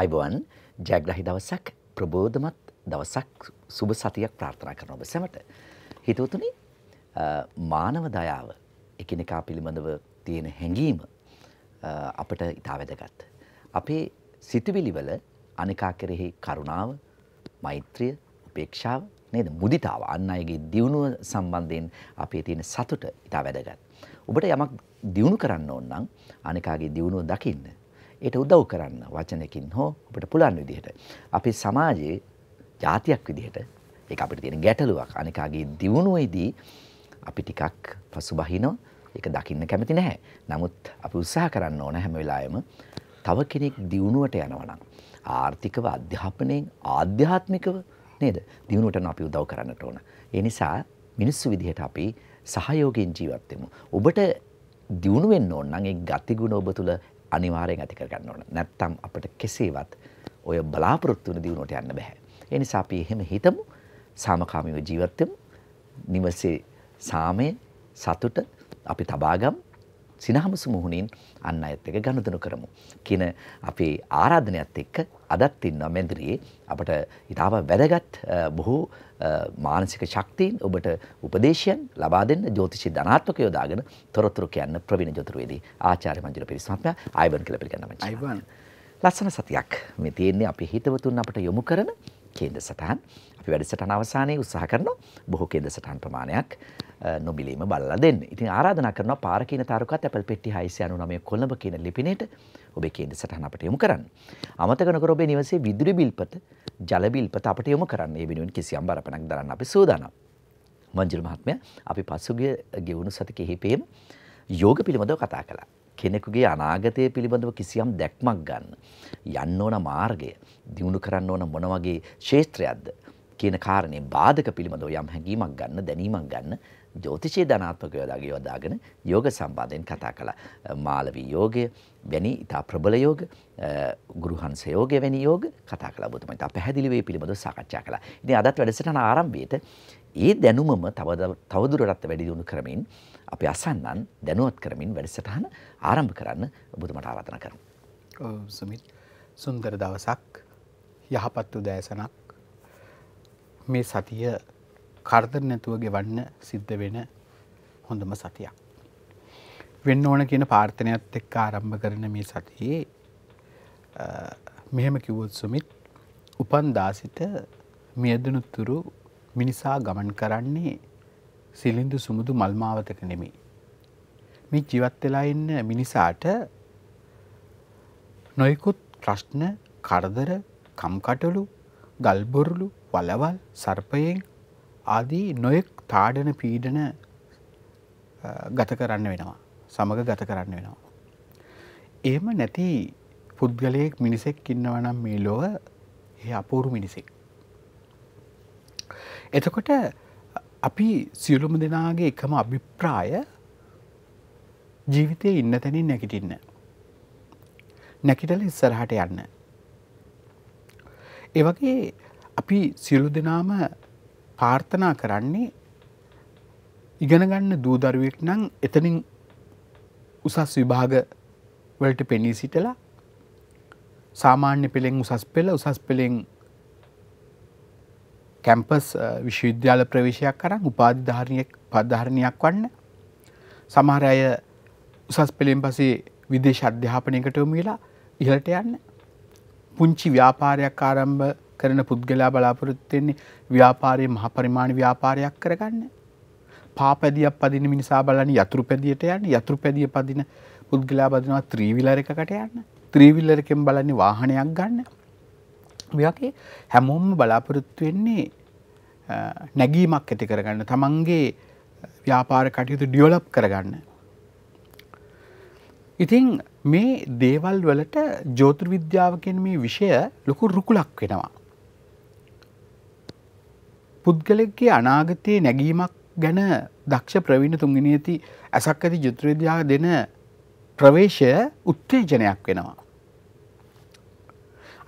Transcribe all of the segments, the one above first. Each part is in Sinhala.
අයිබවන් ජයග්‍රහි දවසක් ප්‍රබෝධමත් දවසක් සුභ සතියක් ප්‍රාර්ථනා කරන ඔබ සැමට. හිතවතුනි මානව දයාව එකිනෙකා පිළිබඳව තියෙන හැඟීම අපට ඉතා වැදගත්. අපේ සිතුවිලිවල අනිකා කෙරෙහි කරුණාව මෛත්‍රිය උපේක්ෂාව නේද මුදිතාව අන්න අයගේ දියුණුව සම්බන්ධයෙන් අපේ තියෙන සතුට ඉතා වැදගත්. ඔබට යමක් දියුණු කරන්න ඕන්නම් අනිකාගේ දියුණුව දකින්න ඒට උදව් කරන්න වචනකින් හෝ අපට පුළන් විදිහට. අපි සමාජයේ ජාතියක් විදිහට ඒ අපිට තියෙන ගැටලුවක් අනිකාගේ දියුණුවේදී අපි ටිකක් පසු බහිනෝ එක දකින්න කැමති නැහැ. නමුත් අපි උත්සාහ කරන්න ඕන හැම වෙලාවෙම තව කෙනෙක් දියුණුවට යනවා ආර්ථිකව අධ්‍යාපනයෙන් ආධ්‍යාත්මිකව නේද දියුණුවට අපි උදව් කරන්නට ඕන. ඒ නිසා මිනිස්සු විදිහට අපි සහයෝගයෙන් ජීවත් වෙමු. ඔබට දියුණු වෙන්න ඕන නම් ඒ ගතිගුණ ඔබ තුල අනිවාර්යෙන් ඇති කරගන්න ඕන. නැත්තම් අපිට කෙසේවත් ඔය බලාපොරොත්තු වෙන දියුණුවට යන්න බෑ. ඒ නිසා අපි එහෙම හිතමු සාමකාමීව ජීවත් වෙමු. නිවසේ සාමය සතුට අපි තබාගමු. සිනහමසු මුහුණින් අන් අයත් එක්ක ගනුදෙනු කරමු කියන අපේ ආරාධනයත් එක්ක අදත් ඉන්න මෙන්ද්‍රයේ අපට ඉතාම වැදගත් බොහෝ මානසික ශක්තිීන් ඔබට උපදේශයන් ලබා දෙන්න ජෝතිෂි ධනාත්මක යොදාගෙන තොරතුරු කියන්න ප්‍රවීණ ජොතුරවේදී ආචාර්ය මංජුල පිරිසම්ය අයිවන් කියලා පිළිගන්නවා අයිවන් ලස්සන සතියක් මේ තියෙන්නේ අපි හිතවතුන් අපට යොමු කරන කේන්ද සටහන් අපි වැඩසටහන අවසානයේ උත්සාහ කරනවා බොහෝ කේන්ද සටහන් ප්‍රමාණයක් නොබිලීම බලලා දෙන්න. ඉතින් ආරාධනා කරනවා පාර කියන තාරුකත් ඇපල් පෙට්ටි 699 කොළඹ කියන ලිපිණයට ඔබේ කේන්ද සටහන අපට යොමු කරන්න. අමතක නොකර ඔබේ නිවසේ විදුලි බිල්පත, ජල බිල්පත අපට යොමු කරන්න. ඒ වෙනුවෙන් කිසියම් බරපණක් දරන්න අපි සූදානම්. මංජුල මහත්මයා අපි පසුගිය ගෙවුණු සති කිහිපෙම යෝග පිළිබඳව කතා කළා. කෙනෙකුගේ අනාගතය පිළිබඳව කිසියම් දැක්මක් ගන්න. යන්න ඕන මාර්ගය දියුණු කරන්න ඕන මොන වගේ ශේත්‍රයක්ද කියන කාරණේ බාධක පිළිබඳව යම් හැඟීමක් ගන්න දැනීමක් ගන්න ජෝතිෂයේ ධනාත්මක යෝදාගේ යොදාගෙන යෝග සම්බන්ධයෙන් කතා කළා. මාලවී යෝගය වැනි ඉතා ප්‍රබල යෝග, ගුරුහංස යෝගය වැනි යෝග කතා කළා. ඔබතුමා ඉතා පැහැදිලි වේ පිළිබඳව සාකච්ඡා කළා. ඉතින් අදත් වැඩසටහන ආරම්භයේදී ඒ දැනුමම තව තවදුරටත් වැඩි දියුණු කරමින් අපි අසන්නන් දැනුවත් කරමින් වැඩසටහන ආරම්භ කරන්න බුදුමට ආරාධන කරමු. සුමිත් සුන්දර දවසක් යහපත් උදෑසනක් මේ සතිය කරදර නැතුව ගෙවන්න සිද්ධ වෙන හොඳම සතියක්. වෙන්න ඕන කියන පාර්ථනයක්ත් එක්ක ආරම්භ කරන මේ සතියේ මෙහෙම කිවොත් සුමිත් උපන් දාසිත මියදනුත්තුරු මිනිසා ගමන් කරන්නේ සිලින්දු සුමුදු මල්මාවතක නෙමේ. මේ ජීවත් වෙලා ඉන්න මිනිසාට නොයකුත් ප්‍රශ්න කරදර කම්කටොලු ගල්බොරුලු වලවල් සර්පයෙන් ආදී නොයෙක් තාඩන පීඩන ගත කරන්න වෙනවා සමඟ ගත කරන්න වෙනවා. එහෙම නැති පුද්ගලයෙක් මිනිසෙක් ඉන්නවනම් මේ ලොව ඒ අපූරු මිනිසෙක්. එතකොට අපි සියලුම දෙනාගේ එකම අභිප්‍රාය ජීවිතය ඉන්න තැනින් නැකිටින්න. නැකිටල ඉස්සරහට යන්න. එවගේ අපි සියලු දෙනාම පාර්ථනා කරන්නේ ඉගෙනගන්න දූදරුවෙක් නං එතනින් උසස් විභාග වලට පෙනී සිටලා සාමාන්‍ය පෙළෙන් උසස් පෙළ උසස් පෙළෙෙන් කැම්පස් uh, විශ්වවිද්‍යාල ප්‍රවේශයක් කරන්න උපාධධාරණයක් පද්ධාරණයක් වන්න සමහර අය උසස් පෙළෙන් පසේ විදේශ අධ්‍යාපනයකට යොමුවෙලා ඉහලට යන්න පුංචි ව්‍යාපාරයක් ආරම්භ කරන පුද්ගලයා බලාපොරොත්තුවෙන්නේ ව්‍යාපාරය මහ පරිමාණ ව්‍යාපාරයක් කරගන්න පාපැදියක් පදින මිනිසා බලන්න යතුරු පැදියට යන්න යතුරු පැදිය පදින පුද්ගලයා බදනවා ත්‍රීවිලර එකකට යන්න ත්‍රීවිල්ලරකෙන් බලන්නේ වාහනයක් ගන්න වගේ හැමෝම බලාපොරොත්තු වෙන්නේ නැගීමක් ඇති කරගන්න තමන්ගේ ව්‍යාපාර කටයුතු ඩියවලප් කරගන්න. ඉතින් මේ දේවල් වලට ජෝතෘ විද්‍යාවකෙන් මේ විෂය ලොකු රුකුලක් වෙනවා. පුද්ගලෙක්ගේ අනාගතයේ නැගීමක් ගැන දක්ෂ ප්‍රවීණ තුන්ගිනි ඇති ඇසක් ඇති ජුත්‍රවිද්‍යාව දෙන ප්‍රවේශය උත්තේජනයක් වෙනවා.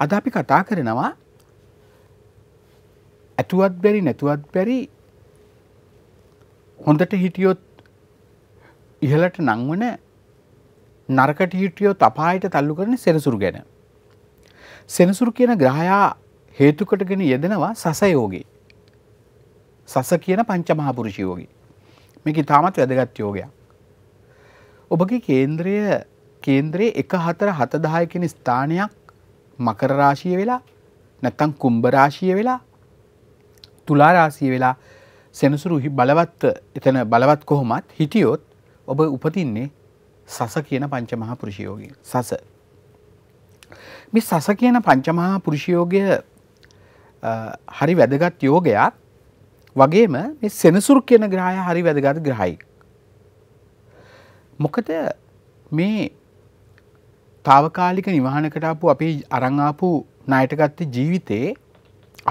අද අපි කතා කරනවා ඇතුවත් බැරි නැතුවත් බැරි හොඳට හිටියොත් ඉහලට නංවන නරකට හිටියොත් අපායට තල්ලු කරන සෙනසුරු ගැන. සෙනසුරු කියන ග්‍රහයා හේතුකටගෙන යෙදෙනවා සසයෝගේ. සස කියන පංචමහාපුරුෂයෝගේ. මේක ඉතාමත් වැදගත් යෝගයක්. ඔබගේ කේන්ද්‍රය කේන්ද්‍රයේ එක හතර හතදාය කෙන ස්ථානයක් මකර රාශිය වෙලා නැත්තං කුම්භ රාශිය වෙලා තුලා රාශිය වෙලා සෙනසුරු බලවත් එතන බලවත් කොහොමත් හිටියොත් ඔබ උපතින්නේ සස කියන පංචමහා පුරුෂයෝගය සස. මේ සස කියන පංචමහා පුරුෂයෝගය හරි වැදගත් යෝගයක් වගේම මේ සෙනසුරු කියන ග්‍රහය හරි වැදගත් ග්‍රහයි. මොකද මේ තාවකාලික නිවහනකට ආපු අපි අරංආපු ණයටගත්ත ජීවිතේ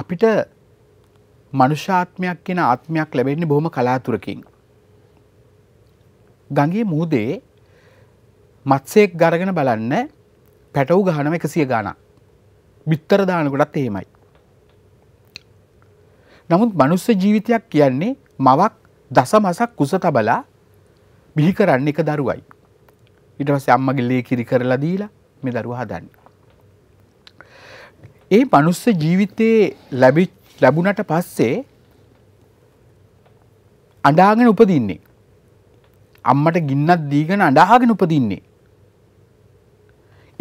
අපිට මනුෂ්‍යාත්මයක් කියන ආත්මයක් ලැබෙන්නේ බොහොම කලාතුරකින්. ගඟේ මූදේ මත්සයෙක් ගරගෙන බලන්න පැටව් ගහනම එකසිය ගානක්. බිත්තර දානකොටත් එහෙමයි. නමුත් මනුස්ස ජීවිතයක් කියන්නේ මවක් දස මසක් කුස තබලා බිහි කරන්න එක දරුවයි. ඊට පස්සේ අම්මගේ ලේ කිරි කරලා දීලා මේ දරුවා හදන්න. ඒ මනුස්ස ජීවිතේ ලැබි ලැබුණට පස්සේ අඬාගෙන උපදින්නේ. අම්මට ගින්නක් දීගෙන අඬාගෙන උපදින්නේ.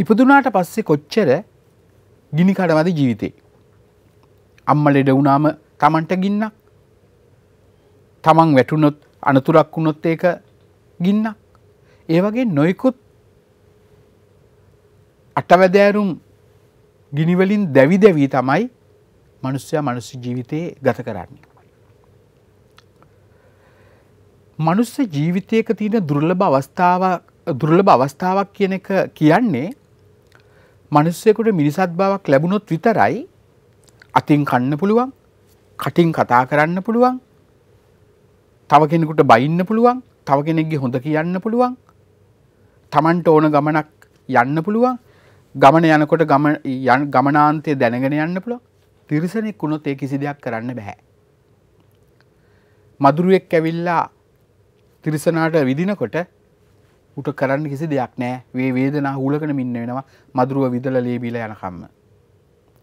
ඉපදුනාට පස්සේ කොච්චර ගිනි කඩවද ජීවිතේ. අම්ම ලෙඩ වුණාම Tamanට ගින්නක්. Taman වැටුනොත් අනතුරක් වුණොත් ඒක ගින්නක්. ඒ වගේ නොයකුත් අටවැදෑරුම් ගිනිවලින් දැවි දැවී තමයි මනුස්්‍යයා මනුස්ස ජීවිතයේ ගත කරන්නේ. මනුස්ස ජීවිතයක තියෙන දුර්ලභ අවස්ථාව දුර්ලභ අවස්ථාවක් කියන එක කියන්නේ මනුස්සයකුට මිනිසත් බවක් ලැබුණොත් විතරයි අතින් කන්න පුළුවන් කටින් කතා කරන්න පුළුවන් තව කෙනෙකුට බයින්න පුළුවන් තව කෙනෙක්ගේ හොඳ කියන්න පුළුවන් තමන්ට ඕන ගමනක් යන්න පුළුවන් ගමන යනකොට ගම යන් ගමනාන්තය දැනගෙන යන්න පුළ තිරිසනෙක් වුණොත් ඒ කිසි දෙයක් කරන්න බැහැ. මදුරුවෙක් ඇවිල්ලා තිරිසනාට විදිනකොට උට කරන්න කිසි දෙයක් නෑ වේ වේදනා හූලකන මින්න වෙනවා මදුරුව විදල ලේබීල යනකම්ම.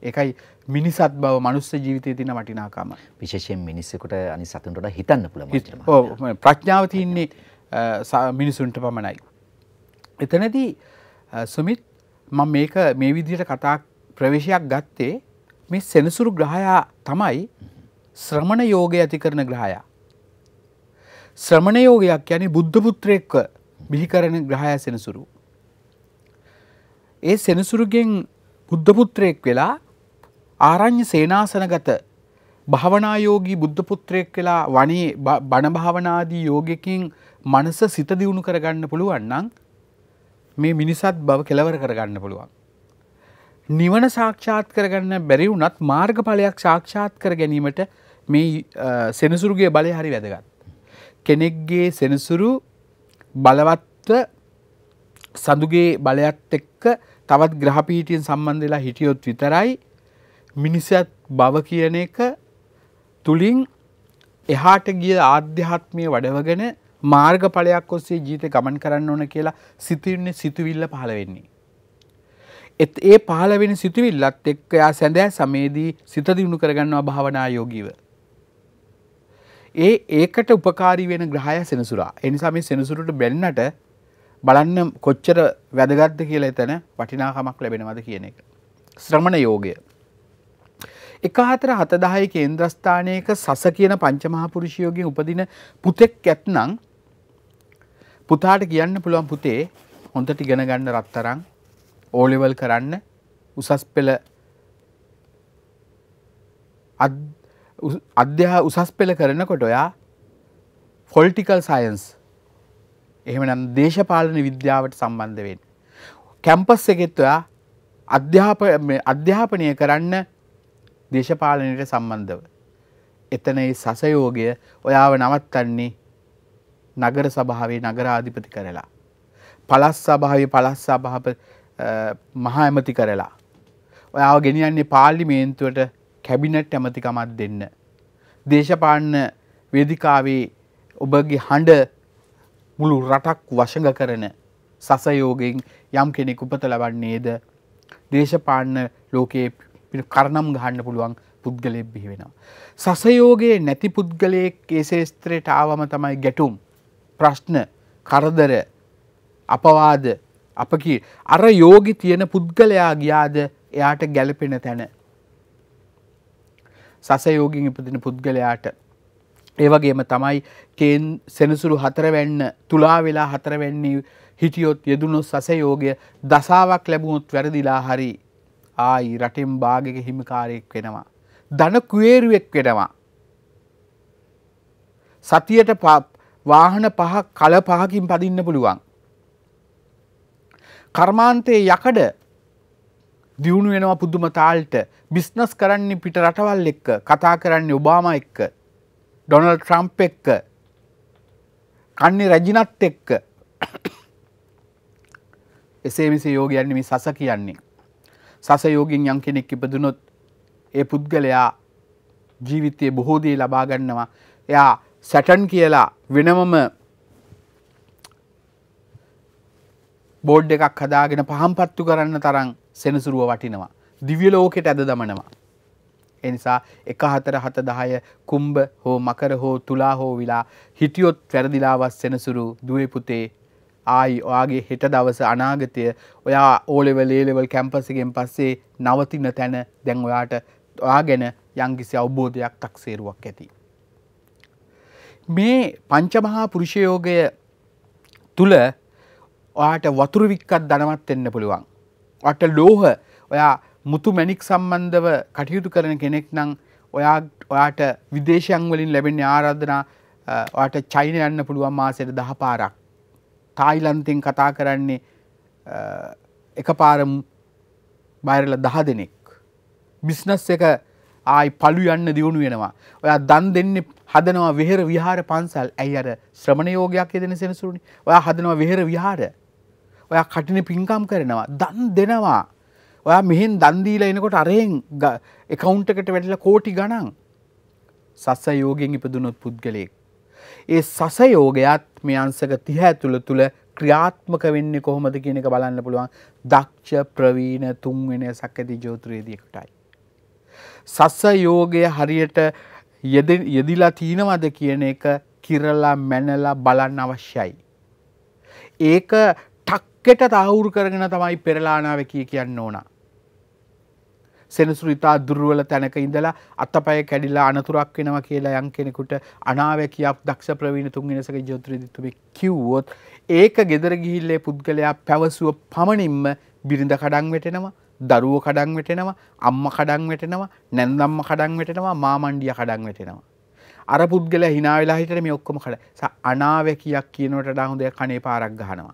එකයි මිනිසත් බව මනුස්ස ජීවිතය තින වටිනාකම විශේෂයෙන් මිනිස්සකුට අනි සතුන්ට හිතන්න පුළ ප්‍රඥාව තියන්නේ මිනිසුන්ට පමණයි. එතනදී සුමිත් මම මේක මේ විදියට කතා ප්‍රවේශයක් ගත්තේ මේ සෙනසුරු ග්‍රහයා තමයි ශ්‍රමණ යෝගය ඇති කරන ග්‍රහයා. ශ්‍රමණ යෝගයක් යනි බුද්ධපුත්‍රයෙක්ව බිහිකරන ග්‍රහයා සෙනසුරු. ඒ සෙනසුරුගෙන් බුද්ධපුත්‍රයෙක් වෙලා ආරං්්‍ය සේනාසනගත භාවනායෝගී බුද්ධපුත්‍රයෙක් වෙලා වනේ බණභාවනාදී යෝගකින් මනස සිත දියුණු කරගන්න පුළුවන්නන් මේ මිනිසත් බව කෙලවර කරගන්න පුළුවන්. නිවන සාක්ෂාත් කරගන්න බැරි වුනත් මාර්ගඵලයක් සාක්ෂාත් කර ගැනීමට මේ සෙනසුරුගේ බලය හරි වැදගත්. කෙනෙක්ගේ සෙනසුරු බලවත්ව සඳුගේ බලයත් එක්ක තවත් ග්‍රහපීටියෙන් සම්බන්ධලා හිටියොත් විතරයි මිනිසත් බව කියන එක තුළින් එහාට ගිය ආධ්‍යාත්මය වඩවගෙන මාර්ගඵලයක් ඔස්සේ ජීවිතේ ගමන් කරන්න ඕන කියලා සිතින්නේ සිතුවිල්ල පහළ වෙන්නේ. ඒත් ඒ පහළ වෙන සිතුවිල්ලත් එක්ක යා සැඳෑ සමේදී සිත දිනු කරගන්නවා භාවනා යෝගීව. ඒ ඒකට උපකාරී වෙන ග්‍රහය සෙනසුරා. ඒ නිසා මේ සෙනසුරට බැන්නට බලන්න කොච්චර වැදගත්ද කියලා එතන වටිනාකමක් ලැබෙනවද කියන එක. ශ්‍රමණ යෝගය. එක හතර හතදාහයි කේන්ද්‍රස්ථානයක සස කියන පංචමහාපුරුෂයෝගෙන් උපදින පුතෙක් ඇත්නම් පුතාට කියන්න පුළුවන් පුතේ හොඳට ඉගෙන ගන්න රත්තරන් ඕලෙවල් කරන්න උසස් පෙළ අධ්‍යා උසස් පෙළ කරනකොට ඔයා ෆොල්ටිකල් සයින්ස් එහෙමනම් දේශපාලන විද්‍යාවට සම්බන්ධ වෙන්න. කැම්පස් එකෙත් ඔයා අධ්‍යාප අධ්‍යාපනය කරන්න දේශපාලනයට සම්බන්ධව. එතන ඒ සසයෝගය ඔයාව නවත්තන්නේ නගර සභාවේ නගරාධිපති කරලා. පලස් සභාවේ පලස් සභාප මහා ඇමති කරලා. ඔයාව ගෙනියන්නේ පාල්ලිමේන්තුවට කැබිනට් ඇමතිකමත් දෙන්න. දේශපාලන වේදිකාවේ ඔබගේ හඬ මුළු රටක් වශඟ කරන සසයෝගෙන් යම් කෙනෙක් උපත ලබන්නේද දේශපාලන ලෝකයේ කරනම් ගහන්න පුළුවන් පුද්ගලයෙක් බිහි වෙනවා. සසයෝගේ නැති පුද්ගලයෙක් ඒ ශේස්ත්‍රයට ආවම තමයි ගැටුම් ප්‍රශ්න කරදර අපවාද අපකි අර යෝගි තියෙන පුද්ගලයා ගියාද එයාට ගැලපෙන තැන සසයෝගින් ඉපදින පුද්ගලයාට ඒවගේම තමයි කේන් සෙනසුරු හතරවැන්න තුලා වෙලා හතරවැන්නේ හිටියොත් යෙදුණු සසයෝගය දසාවක් ලැබුණොත් වැරදිලා හරි ආයි රටෙම් භාගක හිමිකාරයෙක් වෙනවා. දන කුවේරුවෙක් වෙනවා. සතියට වාහන පහ කල පහකින් පදින්න පුළුවන්. කර්මාන්තයේ යකඩ දියුණු වෙනවා පුදුම තාල්ට බිස්නස් කරන්නේ පිට රටවල් එක්ක කතා කරන්නේ ඔබාම එක්ක ඩොනල් ට්‍රම්ප් එක්ක කන්නේ රැජිනත් එක්ක එසේ මෙසේ යෝගයන්නේ මේ සස කියන්නේ සස යෝගින් යම් කෙනෙක් ඉපදුනොත් ඒ පුද්ගලයා ජීවිතයේ බොහෝ දේ ලබා ගන්නවා එයා සැටන් කියලා වෙනමම බෝඩ් එකක් හදාගෙන පහම් පත්තු කරන්න තරම් සෙනසුරුව වටිනවා. දිවිය ලෝකෙට ඇද දමනවා. එනිසා එක හතර හත දහය කුම්භ හෝ මකර හෝ තුලා හෝ විලා හිටියොත් වැරදිලාවස් සෙනසුරු දුවේ පුතේ ආයි ඔයාගේ හෙට දවස අනාගතය ඔයා ඕලෙවල් ඒලෙවල් කැම්පසගෙන් පස්සේ නවතින තැන දැන් ඔයාට ඔයා ගැන යංගිසි අවබෝධයක් තක්සේරුවක් ඇති. මේ පංචමහා පුරුෂයෝගය තුළ ඔයාට වතුරවික්කත් දනවත් එන්න පුළුවන්. වට ලෝහ ඔයා මුතු මැනික් සම්බන්ධව කටයුතු කරන කෙනෙක් නං ඔයා ඔයාට විදේශයන් වලින් ලැබෙන ආරාධනා ඔට චයින යන්න පුළුවන් මාසයට දහ පාරක්. තායිලන්තෙන් කතා කරන්නේ එක පාරම් බයිරල දහ දෙනෙක්. බිස්නස් එක ආයි පළු යන්න දියුණු වෙනවා. ඔයා දන් දෙන්නේ හදනවා විහෙර විහාර පන්සල්. ඇයි අර ශ්‍රමණ යෝගයක් යෙදෙන සෙනසුරුනේ. ඔයා හදනවා විහෙර විහාර. ඔයා කටින පිංකම් කරනවා. දන් දෙනවා. ඔයා මෙහෙන් දන් දීලා එනකොට අරෙන් account එකට වැටිලා කෝටි ගණන්. සස යෝගෙන් ඉපදුනොත් පුද්ගලයෙක්. ඒ සස යෝගයත් මේ අංශක 30 ඇතුළ තුල ක්‍රියාත්මක වෙන්නේ කොහොමද කියන එක බලන්න පුළුවන් දක්ෂ ප්‍රවීණ තුන්වෙනි සක්කති ජෝතිරයේදී එකටයි. සස්ස යෝගය හරියට යෙදිලා තියෙනවද කියන එක කිරලා මැනලා බලන්න අවශ්‍යයි. ඒක ටක්කෙට තහවුරු කරගෙන තමයි පෙරලානාව කිය කියන්න ඕන. සෙනසුරිතා දුර්ුවල තැනක ඉඳලා අත්තපය කැඩිලා අනතුරක් වෙනවා කියලා යම් කෙනෙකුට අනාවැකයක් දක්ෂ ප්‍රවීණ තුන් නිසක ජෝත්‍රදිතුමි කිව්වොත් ඒක ගෙදර ගිහිල්ලේ පුද්ගලයා පැවසුව පමණින්ම බිරිඳ කඩන් වෙටෙනවා දරුව කඩන් වෙටෙනවා අම්ම කඩන් වෙටෙනවා නැන්දම්ම කඩන් වෙටෙනවා මාමණ්ඩිය කඩන් වෙටෙනවා. අර පුද්ගල හිනාවෙලා හිට මේ ඔක්කොම කඩ අනාවැකයක් කියනවට ඩහුද කනේ පාරක් ගහනවා.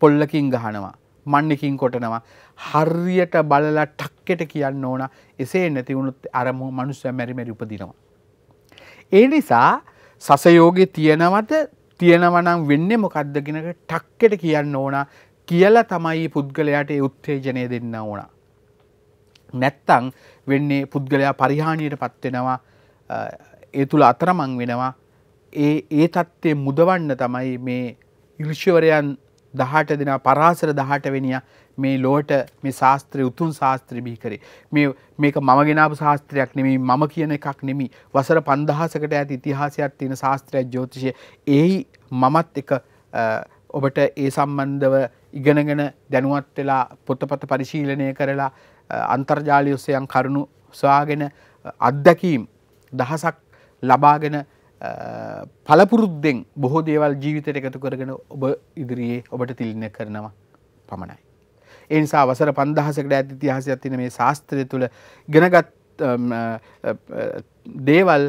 පොල්ලකින් ගහනවා මන්නකින් කොටනවා හර්රියට බලලා ටක්කෙට කියන්න ඕන එසේ නැතිවුණුත් අරම මනුස්සය මැරිමැරි උපදිනවා. ඒ නිසා සසයෝගෙ තියෙනවද තියෙනවනම් වෙන්නේ මොකක්දගෙනක ටක්කෙට කියන්න ඕන කියලා තමයි පුද්ගලයාට උත්තේජනය දෙන්න ඕන. නැත්තං වෙන්නේ පුද්ගලයා පරිහානියට පත්වෙනවා ඒ තුළ අතරමං වෙනවා ඒ ඒ තත්ත්වය මුදවන්න තමයි මේ ඉර්ෂවරයන් දහට දෙෙන පරාසර දහට වෙනිය මේ ලෝට මේ ශාස්ත්‍රය උතුන් ශාස්ත්‍ර බිහි කරේ මේ මේක මම ගෙනාපු ශාස්ත්‍රයක් නෙමේ මම කියන එකක් නෙමි වසර පන්දහසකට ඇති ඉතිහාසයක් තියෙන ශාස්ත්‍රයක් ජෝතිෂය ඒයි මමත් එක ඔබට ඒ සම්බන්ධව ඉගෙනගෙන දැනුවත් වෙලා පොතපත පරිශීලනය කරලා අන්තර්ජාලය ඔස්සයන් කරුණු සොයාගෙන අත්දැකීම් දහසක් ලබාගෙන පළපුරුද්දෙන් බොහෝ දේවල් ජීවිතයට එකතු කරගෙන ඔබ ඉදිරියේ ඔබට තිලින කරනවා පමණයි. එනිසා වසර පන්දහසකට ඇත් ඉතිහාසයක් තින මේ ශාස්ත්‍රය තුළ ගෙනගත් දේවල්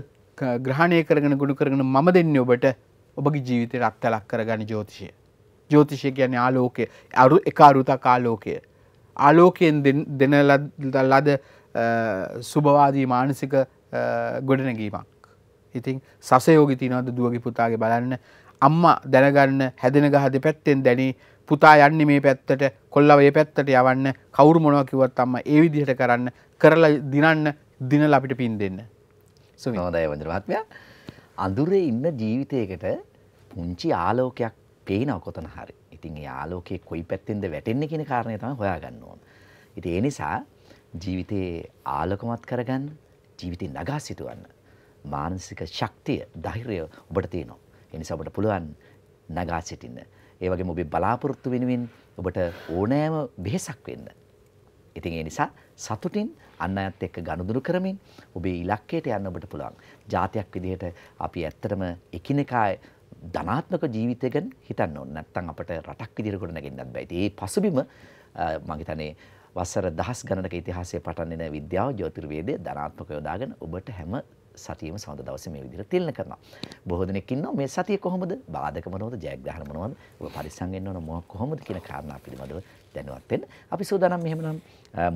ග්‍රහණය කරගෙන ගුණ කරගෙන මම දෙන්න ඔබට ඔබගේ ජීවිතයට අත්තලක් කරගනි ජෝතිෂය. ජෝතිෂය කියන්නේ ආලෝකය අරු එක අරුතක් ආලෝකය. ආලෝකයෙන් දෙන ලද සුභවාදී මානසික ගොඩනැගීමක්. ඉතින් සසයෝගි තිනවද දුවගේ පුතාගේ බලන්න අම්මා දැනගන්න හැදෙන ගහ දෙපැත්තෙන් දැනී පුතා යන්න මේ පැත්තට කොල්ලව ඒ පැත්තට යවන්න කවුරු මොනව කිව්වත් අම්මා ඒ විදිහට කරන්න කරලා දිනන්න දිනලා අපිට පින් දෙන්න. සුමිනෝදය වන්දනමත්මයා අඳුරේ ඉන්න ජීවිතයකට පුංචි ආලෝකයක් පේනව කොතන හරි. ඉතින් ඒ ආලෝකයේ කොයි පැත්තෙන්ද වැටෙන්නේ කියන කාරණය තමයි හොයාගන්න ඕන. ඉතින් ඒ නිසා ජීවිතේ ආලෝකමත් කරගන්න, ජීවිතේ නගා සිටවන්න මානසික ශක්තිය, ධෛර්යය ඔබට තියෙනවා. ඒ නිසා ඔබට පුළුවන් නගා සිටින්න. ඒ වගේම ඔබේ බලාපොරොත්තු වෙනුවෙන් ඔබට ඕනෑම වෙහසක් වෙන්න. ඉතින් ඒ නිසා සතුටින් අන් අයත් එක්ක ගනුදෙනු කරමින් ඔබේ ඉලක්කයට යන්න ඔබට පුළුවන්. ජාතියක් විදිහට අපි ඇත්තටම එකිනෙකා ධනාත්මක ජීවිතය ගැන හිතන්න ඕනේ. නැත්තම් අපිට රටක් විදිහට ගොඩනගෙන්නත් බෑ. ඉතින් මේ පසුබිම මම හිතන්නේ වසර දහස් ගණනක ඉතිහාසයේ පටන් එන විද්‍යාව ජ්‍යොතිර්වේදය ධනාත්මක යොදාගෙන ඔබට හැම සතියම සඳ දවසේ මේ විදිහට තිලන කරනවා. බොහෝ දෙනෙක් ඉන්නවා මේ සතිය කොහොමද? බාධක මොනවද? ජයග්‍රහණ මොනවද? ඔබ පරිස්සම් වෙන්න ඕන මොකක් කොහොමද කියන කාරණා පිළිබඳව දැනුවත් වෙන්න. අපි සූදානම් මෙහෙමනම්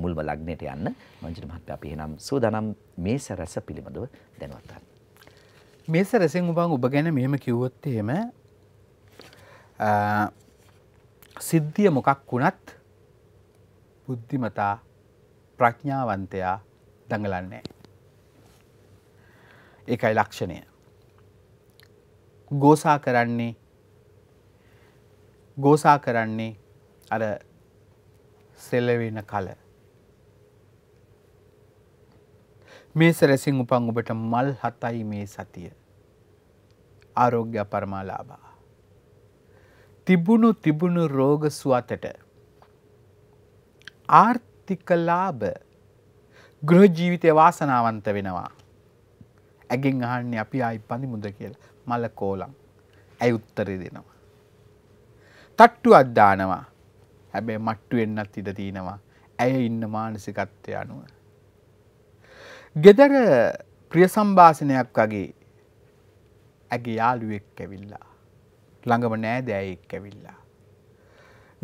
මුල්ම ලග්නයට යන්න. මංජිට මහත්තයා අපි එහෙනම් සූදානම් මේ සැරස පිළිබඳව දැනුවත් කරන්න. මේ සැරසෙන් උබන් ඔබ ගැන මෙහෙම කිව්වොත්තේම සිද්ධිය මොකක් වුණත් බුද්ධිමතා ප්‍රඥාවන්තයා දඟලන්නේ. ඒකයි ලක්ෂණය. ගෝසා කරන්නේ ගෝසා කරන්නේ අර සෙල්ලවෙන කල මේ සැලසින් උපන් ඔබට මල් හතයි මේ සතිය. ආරෝග්‍ය අපරමාලාභා. තිබුණු තිබුණු රෝග සුවතට. ආර්ථික ලාභ ගෘහ ජීවිතය වාසනාවන්ත වෙනවා. ඇගෙන් අහන්නේ අපි ආයි පඳිමුද කියලා මල කෝලම්. ඇයි උත්තරේ දෙනවා. තට්ටුවක් දානවා. හැබැයි මට්ටු වෙන්නත් ඉඩ තියෙනවා. ඇය ඉන්න මානසිකත්වය අනුව. ගෙදර ප්‍රිය සම්භාසනයක් වගේ ඇගේ යාළුවෙක් ඇවිල්ලා. ළඟම නෑදෑයෙක් ඇවිල්ලා.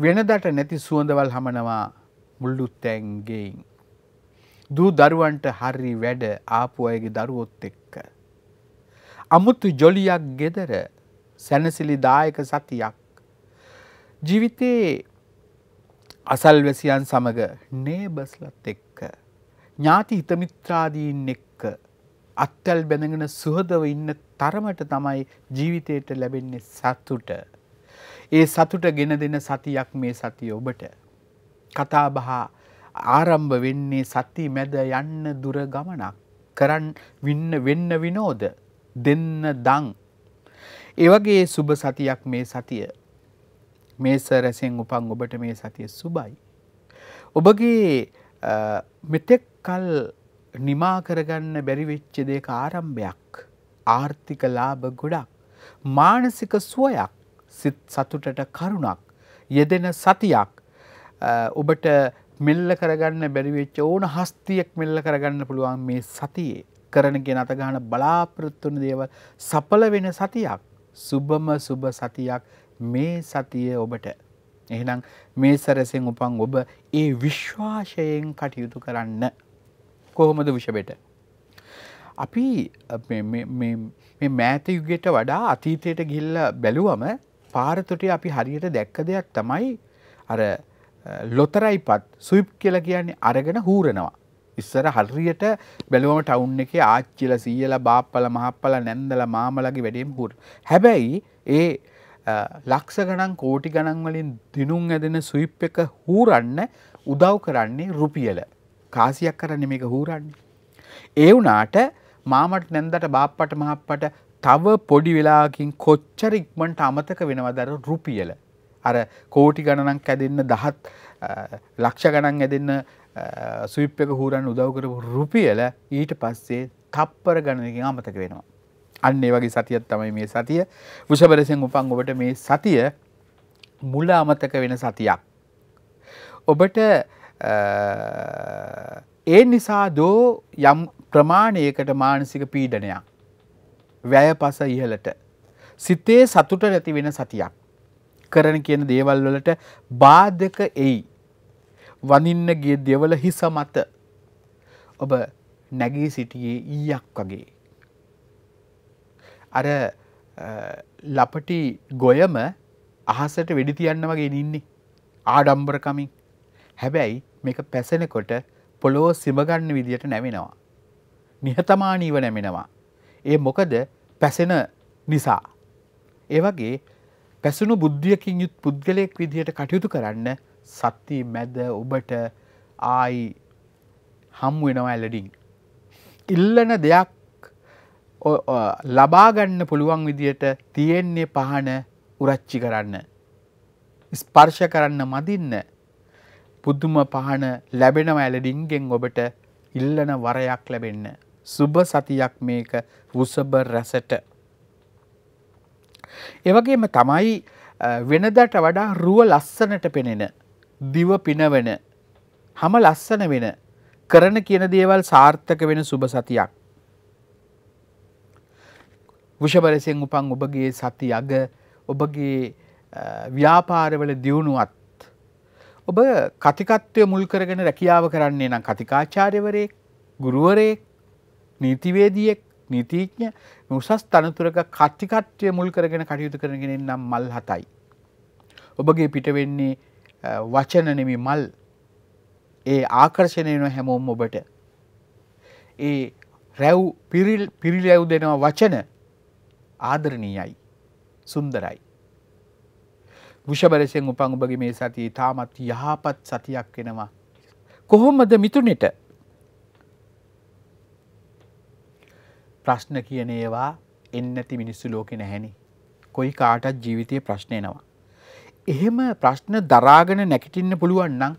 වෙනදට නැති සුවඳවල් හමනවා මුල්ලුත්තැන්ගේයින්. දූ දරුවන්ට හරි වැඩ ආපු අයගේ දරුවොත් එක්ක. අමුතු ජොලියක් ගෙදර සැනසිලි දායක සතියක්. ජීවිතයේ අසල්වැසියන් සමඟ නේබස්ලත් එක්ක ඥාති හිතමිත්‍රාදීන් එක්ක අත්තැල් බැඳගෙන සුහදව ඉන්න තරමට තමයි ජීවිතයට ලැබෙන්නේ සතුට. ඒ සතුට ගෙන දෙන සතියක් මේ සතිය ඔබට. කතාබහා ආරම්භ වෙන්නේ සති මැද යන්න දුර ගමනක් කරන් වින්න වෙන්න විනෝද දෙන්න දං. ඒවගේ සුභ සතියක් මේ සතිය මේස රැසෙන් උපන් ඔබට මේ සතිය සුබයි. ඔබගේ මෙතෙක් කල් නිමා කරගන්න බැරිවෙච්ච දෙක ආරම්භයක් ආර්ථික ලාභ ගොඩක් මානසික සුවයක් සිත් සතුටට කරුණක් යෙදෙන සතියක් ඔබට මෙල්ල කරගන්න බැරිවෙච්ච ඕන හස්තියෙක් මෙල්ල කරගන්න පුළුවන් මේ සතියේ කරනගෙන අතගාන බලාපොරොත්තුන දේව සපල වෙන සතියක් සුබම සුබ සතියක් මේ සතිය ඔබට එහෙනම් මේ සැරසිෙන් උපන් ඔබ ඒ විශ්වාශයෙන් කටයුතු කරන්න කොහොමද විෂබෙට. අපි මෑත යුගෙට වඩා අතීතයට ගිල්ල බැලුවම පාරතොටේ අපි හරියට දැක්ක දෙයක් තමයි අර ලොතරයි පත් සුයිප් කියල කියන්නේ අරගෙන හූරනවා. ඉස්සර හරියට බැලුවම ටවුන් එක ආච්චිල සීල බාප්පල මහප්පල නැන්දල මාමලගේ වැඩීම් හුර. හැබැයි ඒ ලක්ෂ ගණන් කෝටි ගණන්වලින් දිනුම් ඇදෙන සුයිප් එක හූරන්න උදව් කරන්නේ රුපියල. කාසියක් කරන්නේ මේක හූරන්නේ. ඒ වුණාට මාමට නැන්දට බාප්පට මහප්පට තව පොඩි වෙලාකින් කොච්චර ඉක්මනට අමතක වෙනවද අර රුපියල. අර කෝටි ගණනක් ඇදෙන්න දහත් ලක්ෂ ගණන් ඇදෙන්න ස්විප් එක හූරන්න උදව් කරපු රුපියල ඊට පස්සේ තප්පර ගණනකින් අමතක වෙනවා. අන්න ඒ වගේ සතියක් තමයි මේ සතිය. වෘෂභරසෙන් උපන් ඔබට මේ සතිය මුල අමතක වෙන සතියක්. ඔබට ඒ නිසා දෝ යම් ප්‍රමාණයකට මානසික පීඩනයක් වැය පස ඉහලට සිතේ සතුට නැති වෙන සතියක් කරන කියන දේවල් වලට බාධක එයි වඳින්න ගිය දෙවල හිස මත ඔබ නැගී සිටියේ ඊයක් වගේ අර ලපටි ගොයම අහසට වෙඩි තියන්න වගේ ඉන්නේ ආඩම්බරකමින් හැබැයි මේක පැසෙනකොට පොළොව සිමගන්න විදියට නැමෙනවා. නිහතමානීව නැමෙනවා. ඒ මොකද පැසෙන නිසා. ඒවගේ පැසුණු බුද්ධියකින් යුත් පුද්ගලයෙක් විදිහට කටයුතු කරන්න සත්ති මැද ඔබට ආයි හම් වෙනවා ඇලඩින්. ඉල්ලන දෙයක් ලබාගන්න පුළුවන් විදියට තියෙන්නේ පහන උරච්චි කරන්න. ස්පර්ෂ කරන්න මදින්න පුදුම පහන ලැබෙනව ඇලඩින්ගෙන් ඔබට ඉල්ලන වරයක් ලැබෙන්න. සුබ සතියක් මේක උසබ රැසට. එවගේම තමයි වෙනදට වඩා රුව ලස්සනට පෙනෙන දිව පිනවෙන හම ලස්සන වෙන කරන කියන දේවල් සාර්ථක වෙන සුබ සතියක්. වෂබලසිෙන් උපන් ඔබගේ සති අග ඔබගේ ව්‍යාපාරවල දියුණුවත් ඔබ කතිකත්වය මුල් කරගෙන රැකියාව කරන්නේ නම් කතිකාචාර්යවරයෙක් ගුරුවරයෙක් නීතිවේදියෙක් නීතිීඥ උසස් තනතුරක කත්තිකත්වය මුල් කරගෙන කටයුතු කරගෙන නම් මල් හතයි. ඔබගේ පිටවෙන්නේ වචනනෙමි මල් ඒ ආකර්ශණයන හැමෝම් ඔබට ඒ රැව් පිරිල් පිරිලැව් දෙනවා වචන ආදරණීයයි සුන්දරයි. වුෂබලසෙන් උපන් ඔබගේ මේ සතිය තාමත් යහපත් සතියක් වෙනවා. කොහොමද මිතුනෙට ප්‍රශ්න කියන ඒවා එන්නැති මිනිස්සු ලෝකෙ නැහැනි. කොයි කාටත් ජීවිතය ප්‍රශ්නයනවා. එහෙම ප්‍රශ්න දරාගෙන නැකටින්න පුළුවන් නම්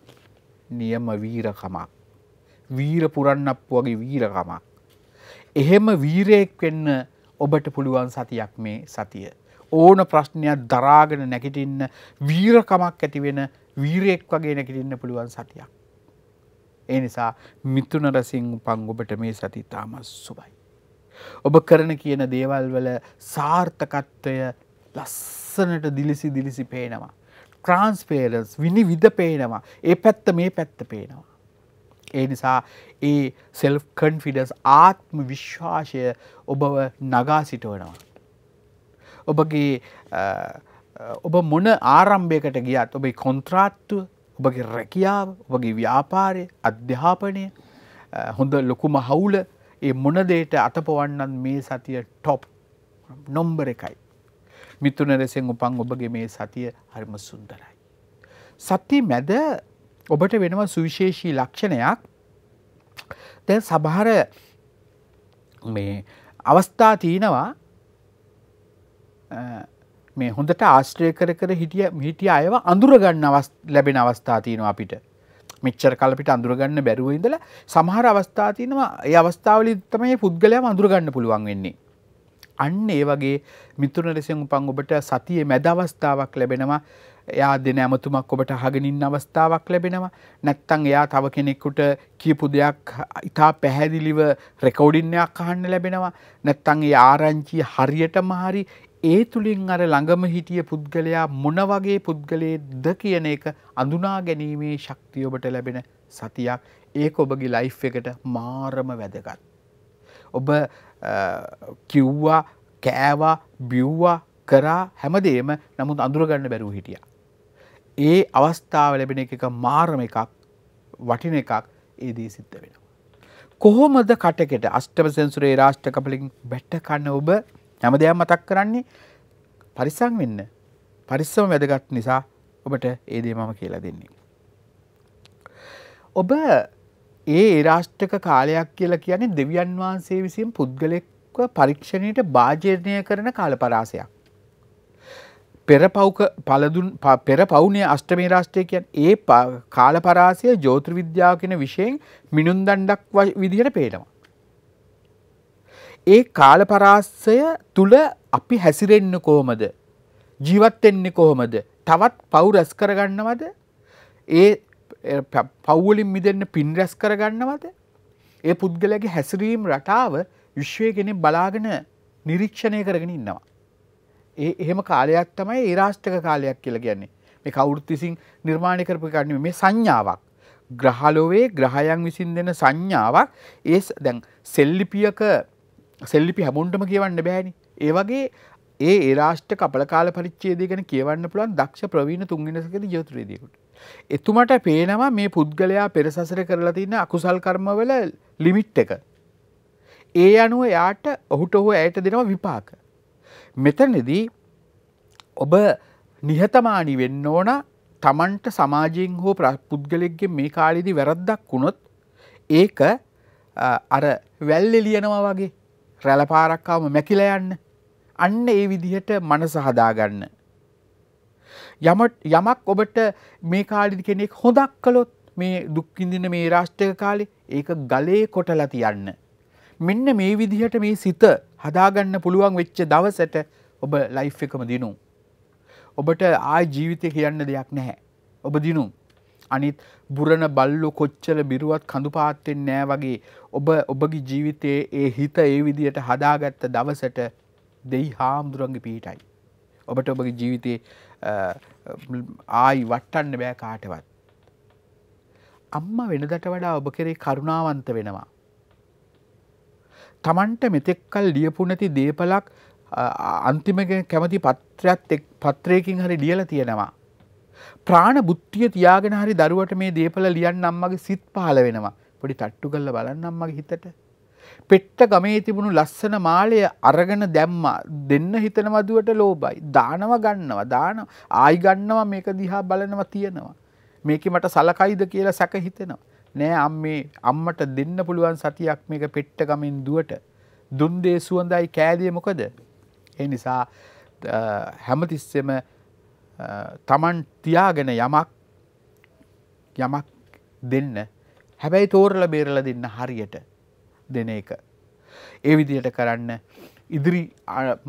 නියම වීරකමක්. වීර පුරන්නප්පු වගේ වීරකමක්. එහෙම වීරයෙක් වෙන්න ඔබට පුළුවන් සතියක් මේ සතිය. ඕන ප්‍රශ්නයක් දරාගෙන නැකිටින්න වීරකමක් ඇතිවෙන වීරයෙක් වගේ නැකිටින්න පුළුවන් සටියක්. ඒ නිසා මිතුන රසිං පංගොබට මේ සති තාම සුබයි. ඔබ කරන කියන දේවල් වල සාර්ථකත්වය ලස්සනට දිලිසි දිලිසි පේනවා. ට්‍රාන්ස්පේරස් විනි විධ පේනවා ඒ පැත්ත මේ පැත්ත පේනවා. ඒ නිසා ඒ සෙල් කන්ෆිඩස් ආත්ම විශ්වාශය ඔබව නගා සිටවනවා. ඔබගේ ඔබ මොන ආරම්භයකට ගියත් ඔබේ කොන්ත්‍රාත්තුව ඔබගේ රැකියාව ඔබගේ ව්‍යාපාරය අධ්‍යාපනය හොඳ ලොකුම හවුල ඒ මොනදේට අතපවන්නන් මේ සතිය ටොප් නොම්බර එකයි. මිතුන රෙසෙන් උපන් ඔබගේ මේ සතිය හරිම සුන්දරයි. සති මැද ඔබට වෙනව සුවිශේෂී ලක්ෂණයක් දැ සභහර අවස්ථා තියනවා මේ හොඳට ආශ්‍රය කර කර හිටිය හිටිය අයව අඳුරගන්න ලැබෙන අවස්ථා තියෙනවා අපිට මිච්චර කලපිට අඳුරගන්න බැරුව ඉඳල සමහර අවස්ථා තියෙනවා ඒ අවස්ථාවලි තමයි පුද්ගලයා අඳුරගන්න පුළුවන් වෙන්නේ. අන්න ඒ වගේ මිතුරන ලෙසෙන් උපන් ඔබට සතියේ මැද අවස්ථාවක් ලැබෙනවා එයා දෙන ඇමතුමක් ඔබට අහගෙනින් අවස්ථාවක් ලැබෙනවා නැත්තං එයා තව කෙනෙක්කුට කියපු දෙයක් ඉතා පැහැදිලිව රෙකෝඩින්නයක් අහන්න ලැබෙනවා නැත්තං ඒ ආරංචි හරියට මහරි ඒ තුළින් අර ළඟම හිටිය පුද්ගලයා මොන වගේ පුද්ගලයේද කියන එක අඳුනා ගැනීමේ ශක්තිය ඔබට ලැබෙන සතියක් ඒක ඔබගේ ලයිෆ් එකට මාරම වැදගත්. ඔබ කිව්වා කෑවා බිව්වා කරා හැමදේම නමුත් අඳුරගන්න බැරුව හිටිය. ඒ අවස්ථාව ලැබෙන එක මාරම එකක් වටින එකක් ඒදී සිද්ධ වෙනවා. කොහොමද කටකට අෂ්ටම සෙන්සුරේ රාෂ්ට්‍රකපලින් බැට්ටකන්න ඔබ හැම දෙයක් මතක් කරන්නේ පරිස්සම් වෙන්න. පරිස්සම වැදගත් නිසා ඔබට ඒ දේ මම කියලා දෙන්නේ. ඔබ ඒ රාෂ්ටක කාලයක් කියලා කියන්නේ දෙවියන් වහන්සේ විසින් පුද්ගලෙක්ව පරීක්ෂණයට භාජනය කරන කාල පරාසයක්. පෙරපව්ක පලදුන් පෙර පවුනේ අෂ්ටමේ රාෂ්ට්‍රය කියන් ඒ කාල පරාසය ජෝත්‍ර විද්‍යාව කෙන විශයෙන් මිනුන්දණ්ඩක් විදිහට පේනවා. ඒ කාලපරාස්සය තුළ අපි හැසිරෙන්න කොහොමද ජීවත්වෙන්නේ කොහොමද තවත් පවු රැස් කරගන්නවද ඒ පව්වලින් මිදන්න පින් රැස් කරගන්නවද ඒ පුද්ගලගේ හැසිරීම් රටාව විශ්වය කෙනෙ බලාගෙන නිරීක්ෂණය කරගෙන ඉන්නවා. ඒ එහෙම කාලයක් තමයි ඒ රාෂ්ටක කාලයක් කියලා කියන්නේ මේ කවුෘත්තිසින් නිර්මාණය කරපු කරන්න මේ සංඥාවක් ග්‍රහලොවේ ග්‍රහයන් විසින් දෙන සංඥාවක් ඒ දැන් සෙල්ලිපියක සෙල්ලිපි හැමුන්ටම කියවන්න බෑනි ඒවගේ ඒ ඒරාෂ්ට කපල කාල පරිච්චේදය ගැන කියවන්න පුළුවන් දක්ෂ ප්‍රවීණ තුන්ගෙනසකද යොතුරේදකුට. එතුමට පේනවා මේ පුද්ගලයා පෙරසසර කරලා තින්න අකුසල් කර්මවල ලිමිට් එක. ඒ අනුව යාට ඔහුට ඔහු ඇයට දෙනවා විපාක. මෙතනදී ඔබ නිහතමානි වෙන්න ඕන තමන්ට සමාජයෙන් හෝ පුද්ගලෙක්ගේ මේ කාලෙදි වැරද්දක් වුණොත් ඒක අර වැල් එලියනවා වගේ රැළපාරක්කාවම මැකිල යන්න අන්න ඒ විදිහට මනස හදාගන්න. යමක් ඔබට මේ කාලි කෙනෙක් හොදක් කළොත් මේ දුක්කින්දින මේ රාෂ්ටක කාලෙ ඒක ගලේ කොටලා තියන්න. මෙන්න මේ විදිහට මේ සිත හදාගන්න පුළුවන් වෙච්ච දවසට ඔබ ලයිෆ් එකම දිනුම්. ඔබට ආ ජීවිතය කියන්න දෙයක් නැහැ. ඔබ දිනුම්. අනිත් බුරණ බල්ලු කොච්චර බිරුවත් කඳුපාත්තෙන් නෑ වගේ ඔබ ඔබගේ ජීවිතයේ ඒ හිත ඒ විදියට හදාගත්ත දවසට දෙයි හාමුදුරන්ගේ පිහිටයි. ඔබට ඔබගේ ජීවිතයේ ආයි වට්ටන්න බෑ කාටවත්. අම්ම වෙනදට වඩා ඔබ කෙරේ කරුණාවන්ත වෙනවා. තමන්ට මෙතෙක්කල් ලියපු නැති දේපලක් අන්තිමක කැමති පත්‍රයත් පත්‍රයකින් හරි ලියල තියෙනවා. ප්‍රාණ බුද්ධිය තියාගෙන හරි දරුවට මේ දේපල ලියන්න අම්මගේ සිත් පහළ වෙනවා. පොඩි තට්ටු කරලා බලන්න අම්මගේ හිතට. පෙට්ට ගමේ තිබුණු ලස්සන මාලය අරගෙන දැම්මා දෙන්න හිතන වදුවට ලෝබයි. දානව ගන්නවා දාන ආයි ගන්නවා මේක දිහා බලනවා තියෙනවා. මේක මට සලකයිද කියලා සැක හිතෙනවා. නෑ අම්මේ අම්මට දෙන්න පුළුවන් සතියක් මේක පෙට්ට ගමින් දුවට දුන්දේ සුවඳයි කෑදේ මොකද. ඒ නිසා හැමතිස්සෙම තමන් තියාගෙන යමක් යමක් දෙන්න හැබැයි තෝරල බේරල දෙන්න හරියට දෙන එක. ඒ විදියට කරන්න ඉදිරි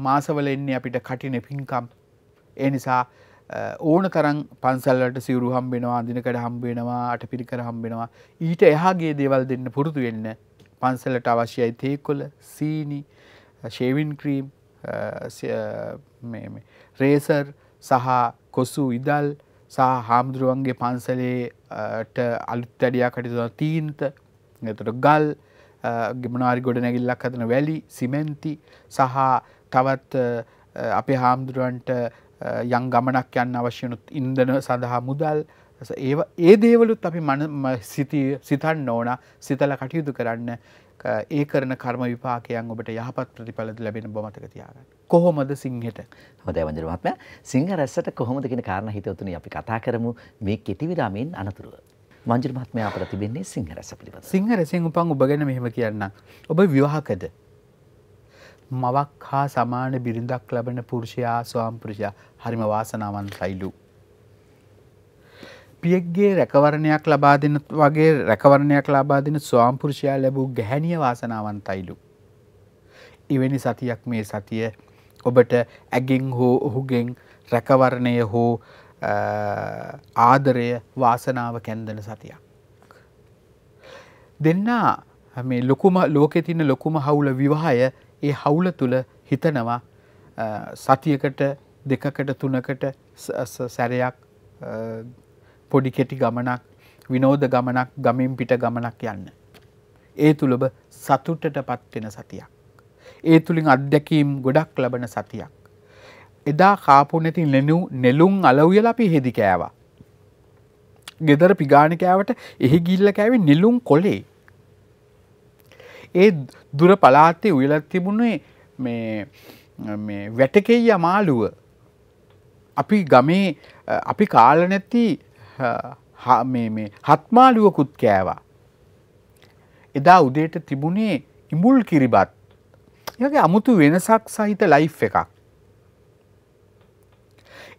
මාසවල එන්නේ අපිට කටින පින්කම් ඒ නිසා ඕන කරම් පන්සල්ලට සිවරු හම්බෙනවා අදිනකට හම්බෙනවා අට පිරිකර හම්බෙනවා ඊට එහාගේ දේවල් දෙන්න පුරුතු වෙන්න පන්සලට අවශ්‍යයි තේකොල සීනි ශේවින් ක්‍රීම් රේසර් සහ කොසු ඉදල් සහ හාමුදුරුවන්ගේ පන්සලේට අලුත් තැඩියා කටිතු තීන්ත එතට ගල් ගෙමනාරි ගොඩ නැගිල්ලක් හතන වැලි සිමෙන්ති සහ තවත් අපේ හාමුදුරුවන්ට යං ගමනක් යන්න අවශ්‍යනුත් ඉන්දන සඳහා මුදල් ඒ ඒ දේවලුත් අපි මන සිතන් ඕන සිතල කටයුතු කරන්න ඒ කරන කර්ම විපාකයන් ඔබට යහපත් ප්‍රතිඵලද ලැබෙන බොමතක තියාගන්න. කොහොමද සිංහට? හොඳයි වන්දන මහත්මයා. සිංහ රැස්සට කොහොමද කියන කාරණා හිතවතුනි අපි කතා කරමු මේ කෙටි විරාමයෙන් අනතුරුව. මංජුර මහත්මයා අපට තිබෙන්නේ සිංහ රැස පිළිබඳ. සිංහ රැසෙන් උපන් ඔබ ගැන මෙහෙම කියන්නම්. ඔබ විවාහකද? මවක් හා සමාන බිරිඳක් ලබන පුරුෂයා ස්වාම්පුරුෂයා හරිම වාසනාවන්තයිලු. ගොපියෙක්ගේ රැකවරණයක් ලබා දෙන වගේ රැකවරණයක් ලබා දෙන ස්වාම්පුරුෂයා ලැබූ ගැහැණිය වාසනාවන්තයිලු. එවැනි සතියක් මේ සතිය ඔබට ඇගෙන් හෝ ඔහුගෙන් රැකවරණය හෝ ආදරය වාසනාව කැන්දන සතියක්. දෙන්නා මේ ලොකුම ලෝකෙතින ලොකුම හවුල විවාහය ඒ හවුල තුළ හිතනවා සතියකට දෙකකට තුනකට සැරයක් පොඩි කෙටි ගමනක් විනෝද ගමනක් ගමින් පිට ගමනක් යන්න. ඒ තුළ ඔබ සතුටට පත්වෙන සතියක්. ඒ තුළින් අත්දැකීම් ගොඩක් ලබන සතියක්. එදා කාපු නැති ලෙනු නෙලුම් අලව්යල අපි හෙදි කෑවා. ගෙදර පිගානකෑවට එහි ගිල්ල කෑවේ නිලුම් කොලේ. ඒ දුර පලාත්තේ උයලත් තිබුණේ වැටකෙයි අමාලුව අපි ගමේ අපි කාලනැති හත්මාලුවකුත් කෑවා. එදා උදේට තිබුණේ ඉමුල් කිරිබත්. යගේ අමුතු වෙනසක් සහිත ලයි් එකක්.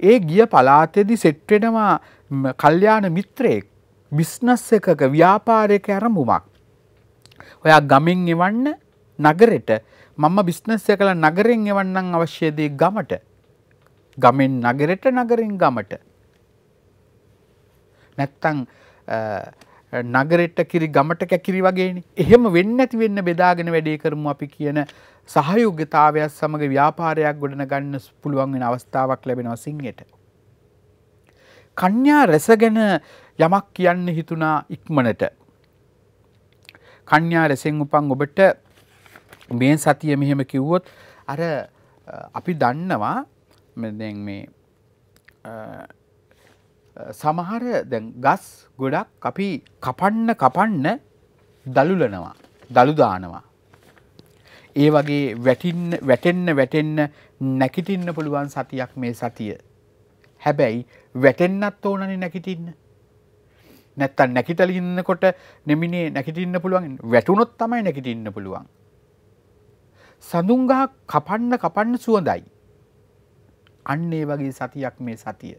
ඒ ගිය පලාතෙදි සෙට්ටෙනවා කල්්‍යාන මිත්‍රයෙක් බිස්නස් එකක ව්‍යාපාරයක ඇරඹුමක්. ඔයා ගමෙන් එවන්න නගරෙට මම බිස්නස්ය කළ නගරෙන් එවන්නන් අවශ්‍යදේ ගමට ගමෙන් නගරෙට නගරින් ගමට නැත්තං නගරෙට්ට කිරි ගමට කැකිරි වගේනි එහෙම වෙන්න ඇති වෙන්න බෙදාගෙන වැඩේ කරමු අපි කියන සහයුග්‍යතාවයක් සමඟ ව්‍යාපාරයක් ගොඩන ගන්න පුළුවන් වෙන අවස්ථාවක් ලැබෙනවා සිංහයට. කන්‍යා රැස ගැන යමක් කියන්න හිතුනා ඉක්මනට. කන්‍යා රැසෙන් උපන් ඔබට මේ සතිය මෙහෙම කිව්වොත් අර අපි දන්නවා මේ සමහර ගස් ගොඩක් අපි කපන්න කපන්න දළුලනවා දළුදානවා. ඒ වගේ වැටින්න වැටෙන්න වැටෙන්න නැකිටින්න පුළුවන් සතියක් මේ සතිය. හැබැයි වැටෙන්න්නත් ඕනනි නැකිටින්න. නැත්තන් නැකිටල ඉන්නකොට නෙමිනේ නැකිටින්න පුළුවන් වැටුනොත් තමයි නැකිටින්න පුළුවන්. සඳුන්ගහ කපන්න කපන්න සුවඳයි. අන්නේ වගේ සතියක් මේ සතිය.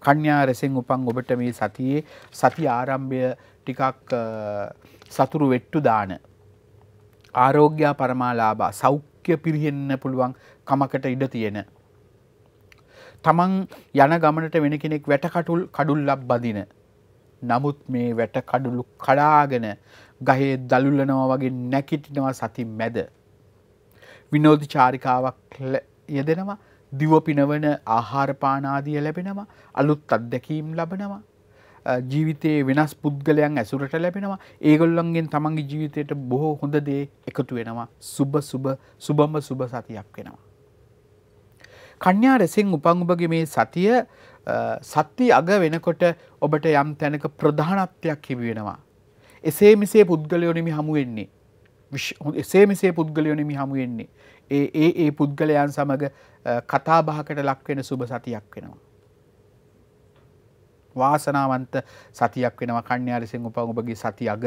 කන්‍යා රැසෙන් උපන් ඔබට මේ සතියේ සති ආරම්භය ටිකක් සතුරු වෙට්ටු දාන ආරෝග්‍යා පරමාලාබා සෞඛ්‍ය පිරිහෙන්න පුළුවන් කමකට ඉඩ තියෙන. තමන් යන ගමනට වෙන කෙනෙක් වැටකටුල් කඩුල්ලක් බදින. නමුත් මේ වැට කඩුලු කඩාගෙන ගහේ දළුල්ලනවා වගේ නැකිටිනවා සති මැද. විනෝධ චාරිකාවක් යෙදෙනවා දිව පිනවන ආහාරපානාදිය ලැබෙනවා අලුත් අත්දැකීම් ලබනවා ජීවිතයේ වෙනස් පුද්ගලයන් ඇසුරට ලැබෙනවා ඒගොල්ලන්ගෙන් තමන්ගේ ජීවිතයට බොහෝ හොඳ දේ එකතු වෙනවා සුබ සුබ සුබම සුබ සතියක් වෙනවා. කන්‍යා රැසින් උපංගුබගේ මේ සතිය සත්ති අග වෙනකොට ඔබට යම් තැනක ප්‍රධානත්වයක් හිවිවෙනවා. එසේ මෙසේ පුද්ගලයොනෙමි හමුවෙන්නේ එසේ මෙසේ පුද්ගලයොනෙමි හමුවෙන්නේ ඒ ඒ ඒ පුද්ගලයන් සමඟ කතාබහකට ලක්වෙන සුභ සතියක් වෙනවා. වාසනාවන්ත සතියක් වෙනවා කණ්‍යාරිසිං උපවඔබගේ සති අග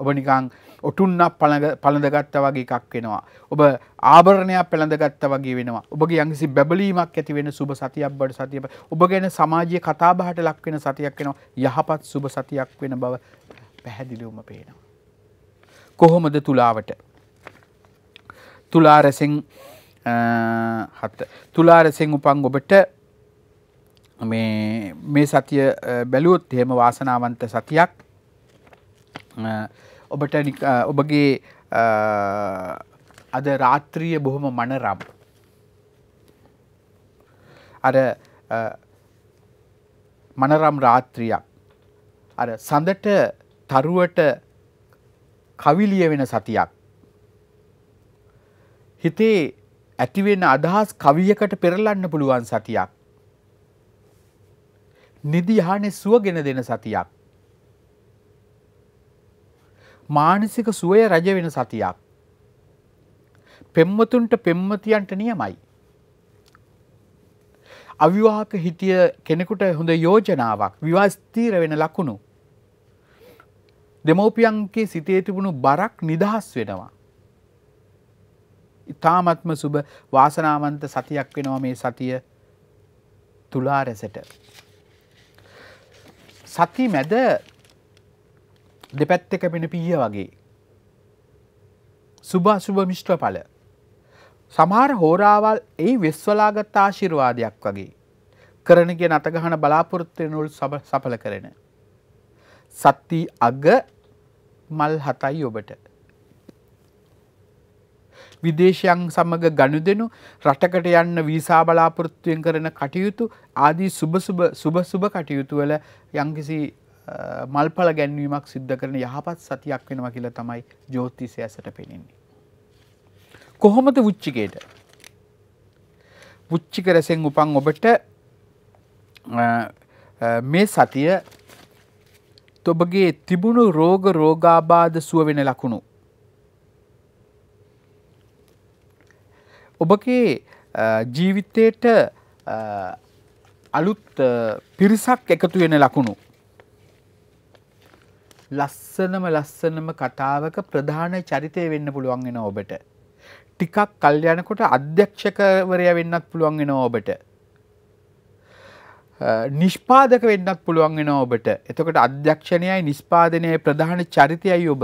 ඔබ නිකං ඔටුන්නක් පළඳගත්ත වගේ එකක් වෙනවා. ඔබ ආභරණයක් පළඳගත්ත වගේ වෙනවා. ඔබගේ යංකිසි බැබලීමක් ඇති වෙන සුබ සතියක් බඩ සතිය ඔබ ගැන සමාජය කතාබහට ලක්වෙන සතියක් වෙනවා යහපත් සුබ සතියක් වෙන බව පැහැදිලිවම පේනවා. කොහොමද තුලාවට තුලාරැසින් හත තුලාරැසින් උපන් ඔබට මේ සතිය බැලුවොත් එහෙම වාසනාවන්ත සතියක් ඔබට ඔබගේ අද රාත්‍රිය බොහොම මනරම් අර මනරම් රාත්‍රියක් අර සඳට තරුවට කවිලිය වෙන සතියක් හිතේ ඇතිවෙන අදහස් කවියකට පෙරලන්න පුළුවන් සතියක්. නිදි යහනේ සුවගෙන දෙන සතියක්. මානසික සුවය රජ වෙන සතියක්. පෙම්වතුන්ට පෙම්වතියන්ට නියමයි. අවිවාහක හිටිය කෙනෙකුට හොඳ යෝජනාවක් විවාස්තීර වෙන ලකුණු. දෙමෝපියන්ගේ සිතේ තිබුණු බරක් නිදහස් වෙනවා. ඉතාමත්ම සුබ වාසනාවන්ත සතියක් වෙනවා මේ සතිය තුලා රැසට. සති මැද දෙපැත්තක පෙන පීය වගේ. සුභ අසුභ මිෂ්ට්‍ර පල. සමහර හෝරාවල් ඒ වෙස්වලාගත් ආශිරවාදයක් වගේ. කරනගේ නතගහන බලාපොරොත්වයනුල් සපල කරන. සත්ති අග මල් හතයි ඔබට. විදේශයන් සමඟ ගණුදෙනු රටකට යන්න වීසා බලාපොරොත්තුවෙන් කරන කටයුතු ආදී සුභ සුභ කටයුතුවල යංකිසි මල්පල ගැන්වීමක් සිද්ධ කරන යහපත් සතියක් වෙනවා කියලා තමයි ජෝතිසය ඇසට පෙනෙන්නේ. කොහොමද උච්චිකයට පුච්චික රැසෙන් උපන් ඔබට මේ සතිය ඔබගේ තිබුණු රෝග රෝගාබාධ සුව වෙන ලකුණු ඔබගේ ජීවිතයට අලුත් පිරිසක් එකතු වෙන ලකුණු. ලස්සනම ලස්සනම කතාවක ප්‍රධාන චරිතය වෙන්න පුළුවන් වෙන ඔබට. ටිකක් කල්යනකොට අධ්‍යක්ෂකවරය වෙන්නත් පුළුවන් වෙන ඔබට. නිෂ්පාදක වෙන්නත් පුළුවන් වෙන ඔබට එතකට අධ්‍යක්ෂණයයි නිස්්පාදනය ප්‍රධාන චරිතයයි ඔබ.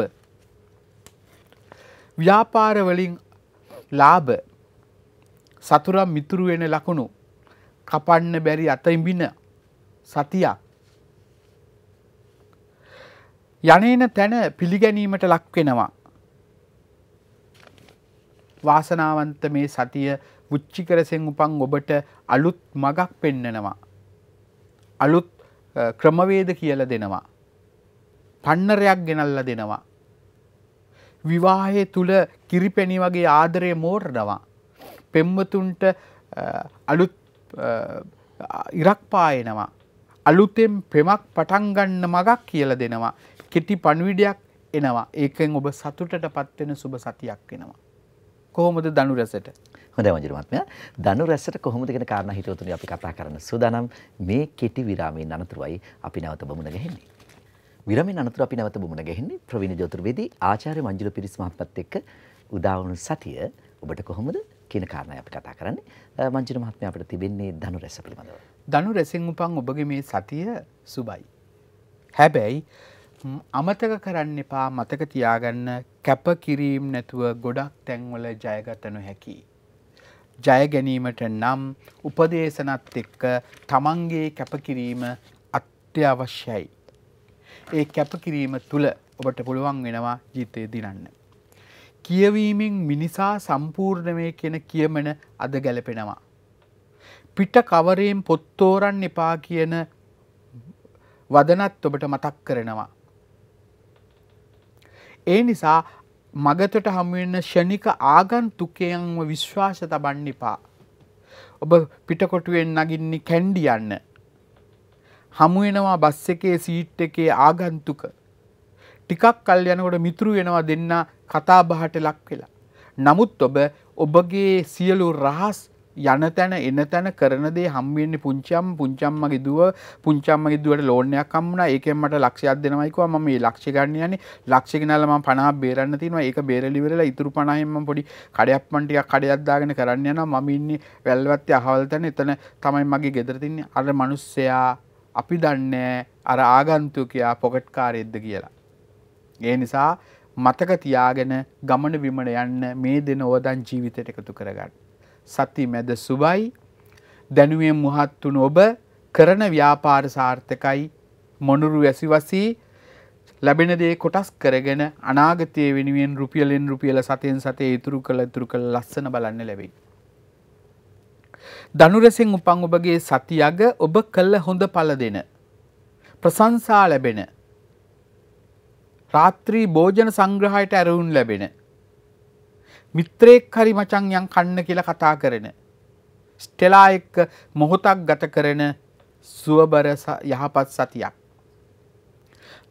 ව්‍යාපාරවලින් ලාභ සතුරම් මිතුරු වෙන ලකුණු කපන්න බැරි අතඉඹින සතියක් යනේන තැන පිළිගැනීමට ලක්වෙනවා වාසනාවන්ත මේ සතිය පුච්චිකරසෙන් උපන් ඔබට අලුත් මගක් පෙන්නනවා. අලුත් ක්‍රමවේද කියල දෙනවා. පන්නරයක් ගෙනල්ල දෙනවා. විවාහය තුළ කිරිපැණි වගේ ආදරය මෝර්ඩවා. පෙම්වතුන්ට අලුත් ඉරක් පායනවා. අලුතෙන් පෙමක් පටන්ගන්න මගක් කියල දෙනවා. කෙටි පණවිඩයක් එනවා ඒකෙන් ඔබ සතුටට පත්වෙන සුබ සතියක් වෙනවා. කොහොමද දනු රැසට හොඳ මජරුමත්මය දනු රැසට කොහොමදගෙන කාරණ හිතවතුන අපි කතා කරන සුදනම් මේ කෙටි විරාමයෙන් අනතුරුවයි අපි නැවත බමුණ ගැහෙන්නේ. විරමෙන් අනතුර අපි නැවත බමුණ ගැහෙන්නේ ප්‍රවිණ ජෝතුර්වේදී ආචාර්ය මංජුල පිරිස් මහත්මත් එක්ක උදාවුණු සතිය ඔබට කොහොමද කියන කාරණය අපි කතා කරන්නේ මංචින මහත්මය අපට තිබෙන්නේ ධනු රැස පිළිබඳව. ධනු රැසින් උපන් ඔබගේ මේ සතිය සුබයි. හැබැයි අමතක කරන්න එපා මතක තියාගන්න කැප කිරීම් නැතුව ගොඩක් තැන්වල ජයගත නොහැකි. ජය ගැනීමට නම් උපදේශනත් එක්ක තමන්ගේ කැපකිරීම අත්‍යවශ්‍යයි. ඒ කැපකිරීම තුළ ඔබට පුළුවන් වෙනවා ජීතය දිනන්න. කියවීමෙන් මිනිසා සම්පූර්ණ මේ කෙන කියමන අද ගැලපෙනවා. පිට කවරයෙන් පොත්තෝරන් එපා කියන වදනත් ඔබට මතක් කරනවා. ඒ නිසා මගතට හමුවෙන්න ෂණික ආගන්තුකයන්ම විශ්වාස තබන්න එපා. ඔබ පිටකොටුවෙන් නගින්නේ කැන්ඩියන්න. හමුවෙනවා බස් එකේ සීට් එකේ ආගන්තුක. ටිකක් කල් යනකොට මිතුරු වෙනවා දෙන්න කතාබහට ලක් වෙලා. නමුත් ඔබ ඔබගේ සියලු රහස් යන තැන එන තැන කරන දේ හම්බෙන්නේ පුංචම් පුංචම්ම ගෙදුව පුංචම්ම ගෙදුවට ලෝන් එකක් හම්බුණා ඒකෙන් මට ලක්ෂයක් දෙනවයි කිව්වා මම මේ ලක්ෂය ගන්න යන්නේ ලක්ෂය ගනනලා මම 50ක් බේරන්න තියෙනවා ඒක බේරලි ඉවරලා ඉතුරු 50න් මම පොඩි කඩයක් මන් ටිකක් කඩයක් දාගෙන කරන්න යනවා මම ඉන්නේ වැල්වත්තේ අහවල් තැන එතන තමයි මගේ ගෙදර තින්නේ අර මිනිස්සයා අපි දන්නේ අර ආගන්තුකයා පොකට් කාරයෙක්ද කියලා ඒ නිසා මතක තියාගෙන ගමන විමන යන්න මේ දෙන ඕදන් ජීවිතයට එකතු කරගන්න. සති මැද සුබයි දැනුවෙන් මුහත් වුණු ඔබ කරන ව්‍යාපාර සාර්ථකයි මොනුරු ඇසිවසී ලැබෙන දේ කොටස් කරගෙන අනාගතය වෙනුවෙන් රුපියලෙන් රුපියල සතයෙන් සතේ ඉතුරු කළ ඉතුරු කළ ලස්සන බලන්න ලැබෙයි. දනුරෙසින් උපන් ඔබගේ සති අග ඔබ කළ හොඳ පල දෙන. ප්‍රසංසා ලැබෙන රාත්‍රී භෝජන සංග්‍රහයට ඇරවුන් ලැබෙන. මිත්‍රයෙක් හරි මචං යම් කන්න කියලා කතා කරන. ස්ටෙලා එක්ක මොහොතක් ගත කරන සුවබර යහපත් සතියක්.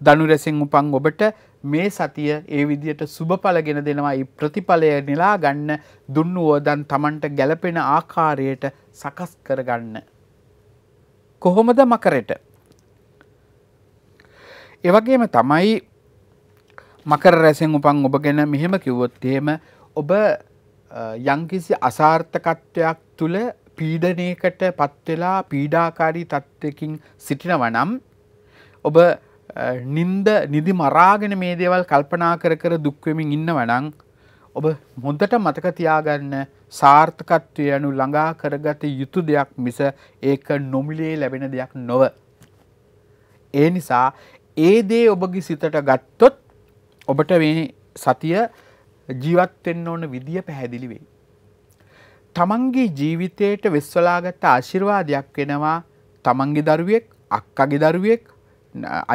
දනුරැසින් උපන් ඔබට මේ සතිය ඒ විදියට සුභඵලගෙන දෙනවායි ප්‍රතිඵලය නිලා ගන්න දුන්නුවෝදන් තමන්ට ගැලපෙන ආකාරයට සකස් කරගන්න. කොහොමද මකරට. එවගේම තමයි මකර රැසෙන් උපන් ඔබ ගැන මෙහෙම කිව්වොත් එහෙම ඔබ යංකිසි අසාර්ථකත්වයක් තුළ පීඩනයකට පත්වෙලා පීඩාකාරී තත්ත්වකින් සිටිනවනම් ඔබ නින්ද නිදි මරාගෙන මේ දේවල් කල්පනා කර කර දුක්වමින් ඉන්නවනං ඔබ හොඳට මතක තියාගන්න සාර්ථකත්වය යනු ළඟා කරගත යුතු දෙයක් මිස ඒක නොමිලේ ලැබෙන දෙයක් නොව. ඒ නිසා ඒ දේ ඔබගේ සිතට ගත්තොත් ඔබට මේ සතිය ජීවත්වෙන්න ඕන විදිිය පැහැදිලි වෙයි. තමන්ගේ ජීවිතයට වෙස්වලාගත්ත ආශිර්වාදයක් වෙනවා තමන්ගේ දරුවෙක් අක්කගේ දරුවෙක්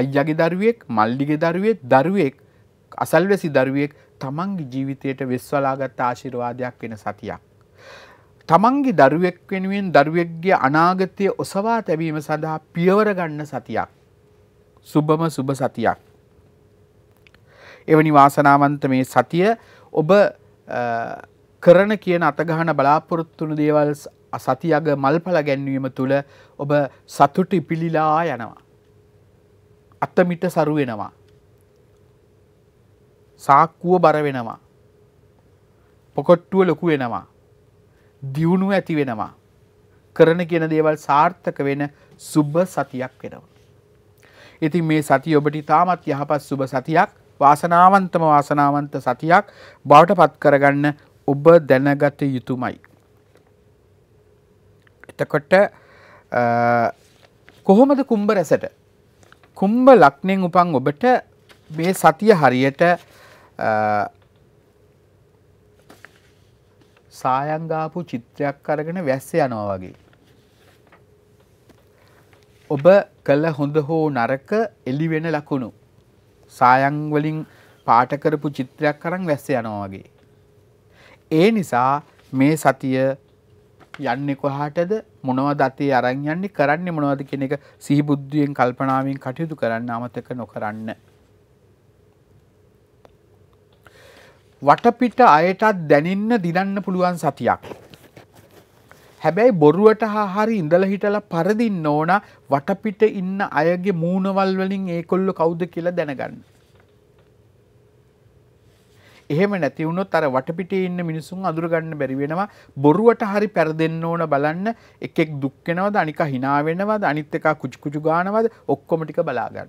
අයිජගේ දරුවෙක් මල්ඩිගේ දරුවෙක් දරුවෙක් අසල්වැසි දරුවෙක් තමන්ගේ ජීවිතයට වෙස්වලාගත්ත ආශිර්වාදයක් වෙන සතියක්. තමන්ගේ දරුවෙක් වෙනුවෙන් දරුවෙක්ගේ අනාගතය ඔසවා තැබීම සඳහා පියවර ගන්න සතියක්. සුබම සුබ සතියක්. එවැනි වාසනාවන්ත මේ සතිය ඔබ කරන කියන අතගහන බලාපොරොත්තුණු දේවල් සතියග මල්පල ගැන්වීම තුළ ඔබ සතුට ඉපිලිලා යනවා. අත්තමිට සරු වෙනවා. සාක්කුව බර වෙනවා. පොකොට්ටුව ලොකු වෙනවා. දියුණු ඇති වෙනවා. කරන කියන දේවල් සාර්ථක වෙන සුබ සතියක් වෙනවා. ඉතින් මේ සති ඔබට ඉතාමත් යහපත් සුබ සතියක් වාසනාවන්තම වාසනාවන්ත සතියක් බවට පත් කරගන්න ඔබ දැනගත යුතුමයි. එතකොට කොහොමද කුම්භ රැසට කුම්භ ලක්නෙන් උපන් ඔබට මේ සතිය හරියට සායංගාපු චිත්‍රයක් අරගෙන වැස්ස යනවා වගේ. ඔබ කළ හොඳ හෝ නරක එලිවෙන ලකුණු සායංවලින් පාටකරපු චිත්‍රයක් කරන් වැස්ස යනවාගේ. ඒ නිසා මේ සතිය යන්න කොහටද මොනව දතේ අරන් යන්නේ කරන්න මොනවද කෙන එක සිහිබුද්ධියෙන් කල්පනාවෙන් කටයුතු කරන්න අමතක නොකරන්න. වටපිට අයටත් දැනන්න දිනන්න පුළුවන් සතියක්. හැබැයි බොරුවට හා හරි ඉඳල හිටලා පරදින්න ඕන වටපිට ඉන්න අයගේ මූුණවල් වලින් ඒකොල්ලො කවුද කියලා දැනගන්න. එහෙම නැතිවුණොත් අර වටපිට ඉන්න මිනිසුන් අදුරගන්න බැරිවෙනවා බොරුවට හරි පැර දෙන්න ඕන බලන්න එකෙක් දුක්කෙනවද අනික හිනාවෙනවද අනිත් එකා කුචිකුචු ගානවද ඔක්කොමටික බලාගන්න.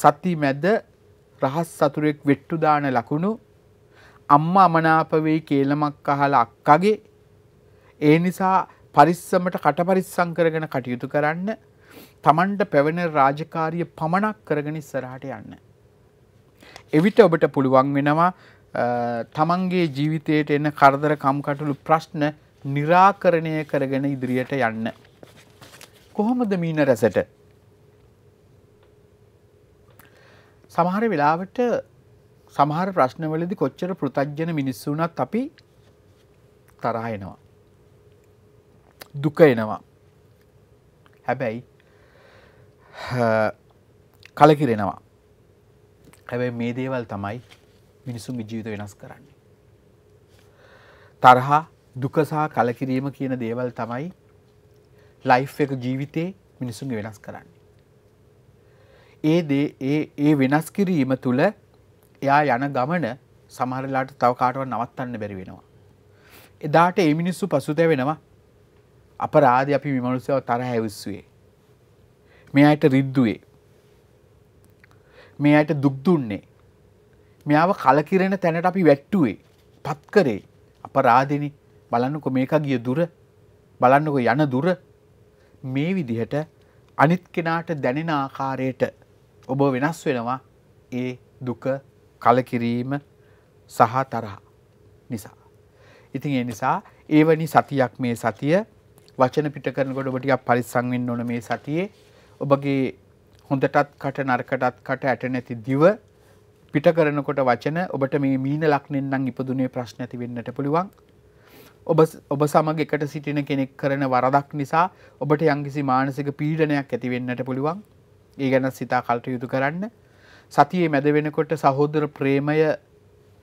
සති මැද රහස් සතුරෙක් වෙට්ටු දාන ලකුණු අම්ම අමනාපවෙයි කේලමක් අහලා අක්කගේ ඒ නිසා පරිස්සමට කටපරිස්සං කරගෙන කටයුතු කරන්න තමන්ට පැවෙන රාජකාරිය පමණක් කරගෙන ඉස්සරහට යන්න. එවිට ඔබට පුළුවන් වෙනවා තමන්ගේ ජීවිතයට එන කරදර කම්කටුළු ප්‍රශ්න නිරාකරණය කරගෙන ඉදිරියට යන්න. කොහොමද මීන රැසට. සමහර වෙලාවට සමහර ප්‍රශ්නවලදි කොච්චර පෘතජ්ජන මිනිස්සුනත් අපි තරහයනවා. දුක එනවා හැබැයි කලකිරෙනවා හැබැයි මේ දේවල් තමයි මිනිසුන්ගේ ජීවිත වෙනස් කරන්නේ තරහා දුකසාහ කලකිරීම කියන දේවල් තමයි ලයි් එක ජීවිතේ මිනිසුන් වෙනස් කරන්නේ ඒ දේ ඒ වෙනස් කිරීම තුළ එයා යන ගමන සමහරලාට තව කාටව නවත්තන්න බැරි වෙනවා. එදාට ඒ මිනිස්සු පසුතැ වෙනවා අපරාධ අපි විමනුස්සයව තරහ ඇවිස්සුවේ. මේ අයට රිද්දුවේ. මේ අයට දුක්දුන්නේ. මෙයාව කලකිරෙන තැනට අපි වැට්ටුවේ පත් කරේ අපරාධෙන බලන්නකො මේක ගිය දුර බලන්නකො යන දුර මේ විදිහට අනිත් කෙනාට දැනෙන ආකාරයට ඔබ වෙනස් වෙනවා ඒ දුක කලකිරීම සහ තරහ නිසා. ඉතින් ඒ නිසා ඒවනි සතියක් මේ සතිය වචන පිට කරනකොට ඔබ ටිකක් පරිස්සම් වෙන්න ඕන මේ සතියේ. ඔබගේ හොඳටත් කට නරකටත් කට ඇට නැති දිව පිට කරනකොට වචන ඔබට මේ මීන ලක්ෂණෙන් නම් ඉපදුනේ ප්‍රශ්න ඇති වෙන්නට පුළුවන්. ඔබ ඔබ සමග එකට සිටින කෙනෙක් කරන වරදක් නිසා ඔබට යම්කිසි මානසික පීඩනයක් ඇති වෙන්නට පුළුවන්. ඒ ගැන සිතා කල්ටයුතු කරන්න. සතියේ මැද වෙනකොට සහෝදර ප්‍රේමය